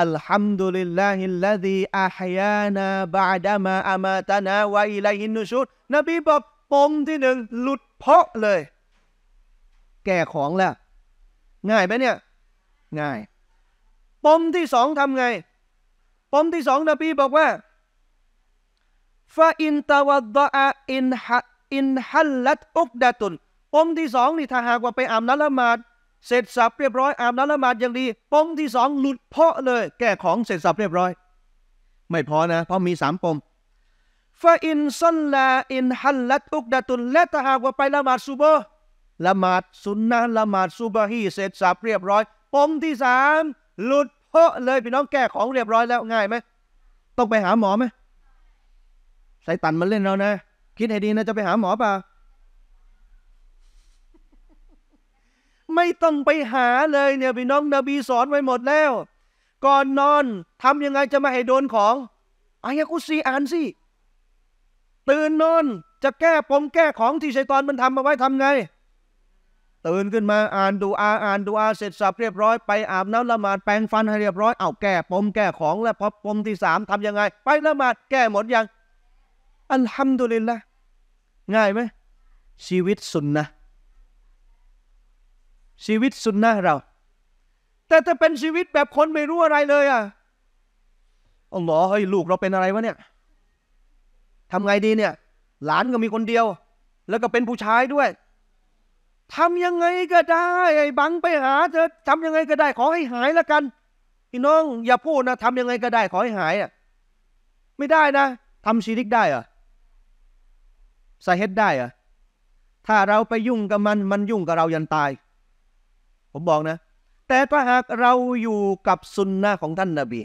อัลฮัมดุลิลลาฮิลลาดีอาฮยานาบาดามะอามาตานาวะอิลัยฮินุชุด นบีบอกปมที่หนึ่ง หลุดเพาะเลย แก่ของแล้วง่ายไหมเนี่ย ง่ายปมที่สองทำไงปมที่สองนบีบอกว่าฟาอินตาวัดะอินฮะอินฮัลลัตอุกดาตุนปมที่สองนี่ถ้าหากว่าไปอ่านนัละหมาดเสร็จสับเรียบร้อยอาบน้ำละหมาดอย่างดีปมที่สองหลุดเพาะเลย แก้ของเสร็จสับเรียบร้อย ไม่พอนะ เพราะมีสามปมฟาอินซันลาอินฮัลลัตอุกดาตุนและถาหากว่าไปละหมาดซโบละหมาดสุนนะละหมาดซูบฮีเสร็จสับเรียบร้อย ปมที่สามหลุดเพาะเลยพี่น้องแก้ของเรียบร้อยแล้วง่ายไหมต้องไปหาหมอไหมสายตันมันเล่นเรานะคิดให้ดีนะจะไปหาหมอป่าไม่ต้องไปหาเลยเนี่ยพี่น้องนบีสอนไว้หมดแล้ว ก่อนนอนทำยังไงจะไม่ให้โดนของอายะกุซี อ่านสิตื่นนอนจะแก้ปมแก้ของที่ชัยตอนมันทำมาไว้ทำไง ตื่นขึ้นมาอ่านดูอาอ่านดูอาเสร็จสับเรียบร้อย ไปอาบน้ำละหมาดแปรงฟันให้เรียบร้อยเอาแก้ปมแก้ของแล้วพอปมที่สามทำยังไง ไปละหมาดแก้หมดยังอัลฮัมดุลิลละง่ายไหมชีวิตสุนนะชีวิตสุนนะเรา แต่ถ้าเป็นชีวิตแบบคนไม่รู้อะไรเลยอ่ะอัลลหรอเฮ้ยลูกเราเป็นอะไรวะเนี่ย ทำไงดีเนี่ย หลานก็มีคนเดียว แล้วก็เป็นผู้ชายด้วยทำยังไงก็ได้ไอ้บังไปหาเธอทำยังไงก็ได้ ขอให้หายละกันพี่น้อง อย่าพูดนะทำยังไงก็ได้ ขอให้หายอ่ะไม่ได้นะทำชีริกได้เหรอใส่เฮ็ดได้เหรอถ้าเราไปยุ่งกับมันมันยุ่งกับเรายันตายผมบอกนะแต่ถ้าหากเราอยู่กับสุนนะของท่านนาบี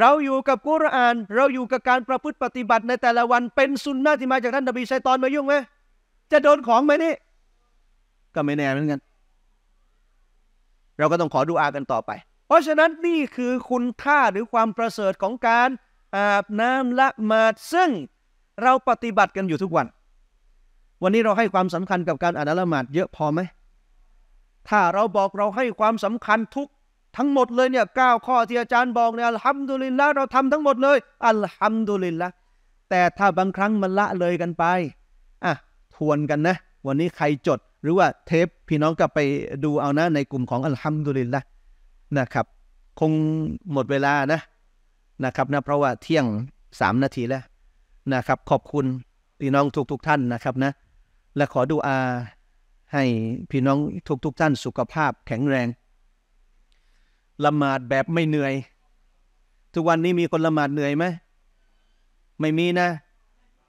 เราอยู่กับกุรอาน เราอยู่กับการประพฤติปฏิบัติในแต่ละวันเป็นสุนนะที่มาจากท่านนาบีชัยตอนมายุ่งไหมจะโดนของไหมนี่ ก็ไม่แน่เหมือนกันเราก็ต้องขอดูอากันต่อไป เพราะฉะนั้นนี่คือคุณค่าหรือความประเสริฐของการอาบน้ำละหมาดซึ่งเราปฏิบัติกันอยู่ทุกวัน วันนี้เราให้ความสำคัญกับการอ่านละหมาดเยอะพอไหมถ้าเราบอกเราให้ความสำคัญทุกทั้งหมดเลยเนี่ยเก้าข้อที่อาจารย์บอกเนี่ย อัลฮัมดุลิลละเราทำทั้งหมดเลย อัลฮัมดุลิลละ แต่ถ้าบางครั้งมันละเลยกันไป อ่ะ ทวนกันนะ วันนี้ใครจดหรือว่าเทปพี่น้องก็ไปดูเอานะ ในกลุ่มของอัลฮัมดุลิลละนะครับ คงหมดเวลานะนะครับนะ เพราะว่าเที่ยงสามนาทีแล้วนะครับ ขอบคุณพี่น้องทุกทุกท่านนะครับนะ และขอดูอาให้พี่น้องทุกทุกท่านสุขภาพแข็งแรง ละหมาดแบบไม่เหนื่อย ทุกวันนี้มีคนละหมาดเหนื่อยไหมไม่มีนะ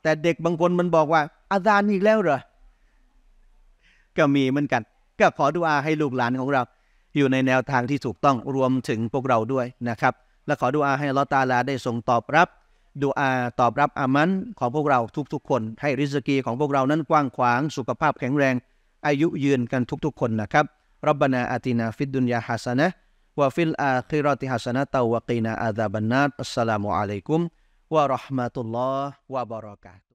แต่เด็กบางคนมันบอกว่าอาจารย์อีกแล้วเหรอ ก็มีเหมือนกัน ก็ขอดูอาให้ลูกหลานของเรา อยู่ในแนวทางที่ถูกต้องรวมถึงพวกเราด้วยนะครับ และขอดูอาให้ลอตาลาได้ทรงตอบรับ ดูอาตอบรับอามันของพวกเราทุกๆ คน ให้ริสกีของพวกเรา นั้นกว้างขวางสุขภาพ แข็งแรงอายุยืนกันทุกๆคนนะครับรับบนาอาตินาฟิดดุนยาฮัสนะวะฟิลอาคิรติฮัสนะตาวะกีนาอาดาบันนัดอัสสลามุอะลัยกุมวะราะห์มะตุลลอฮ์วะบะเราะกาต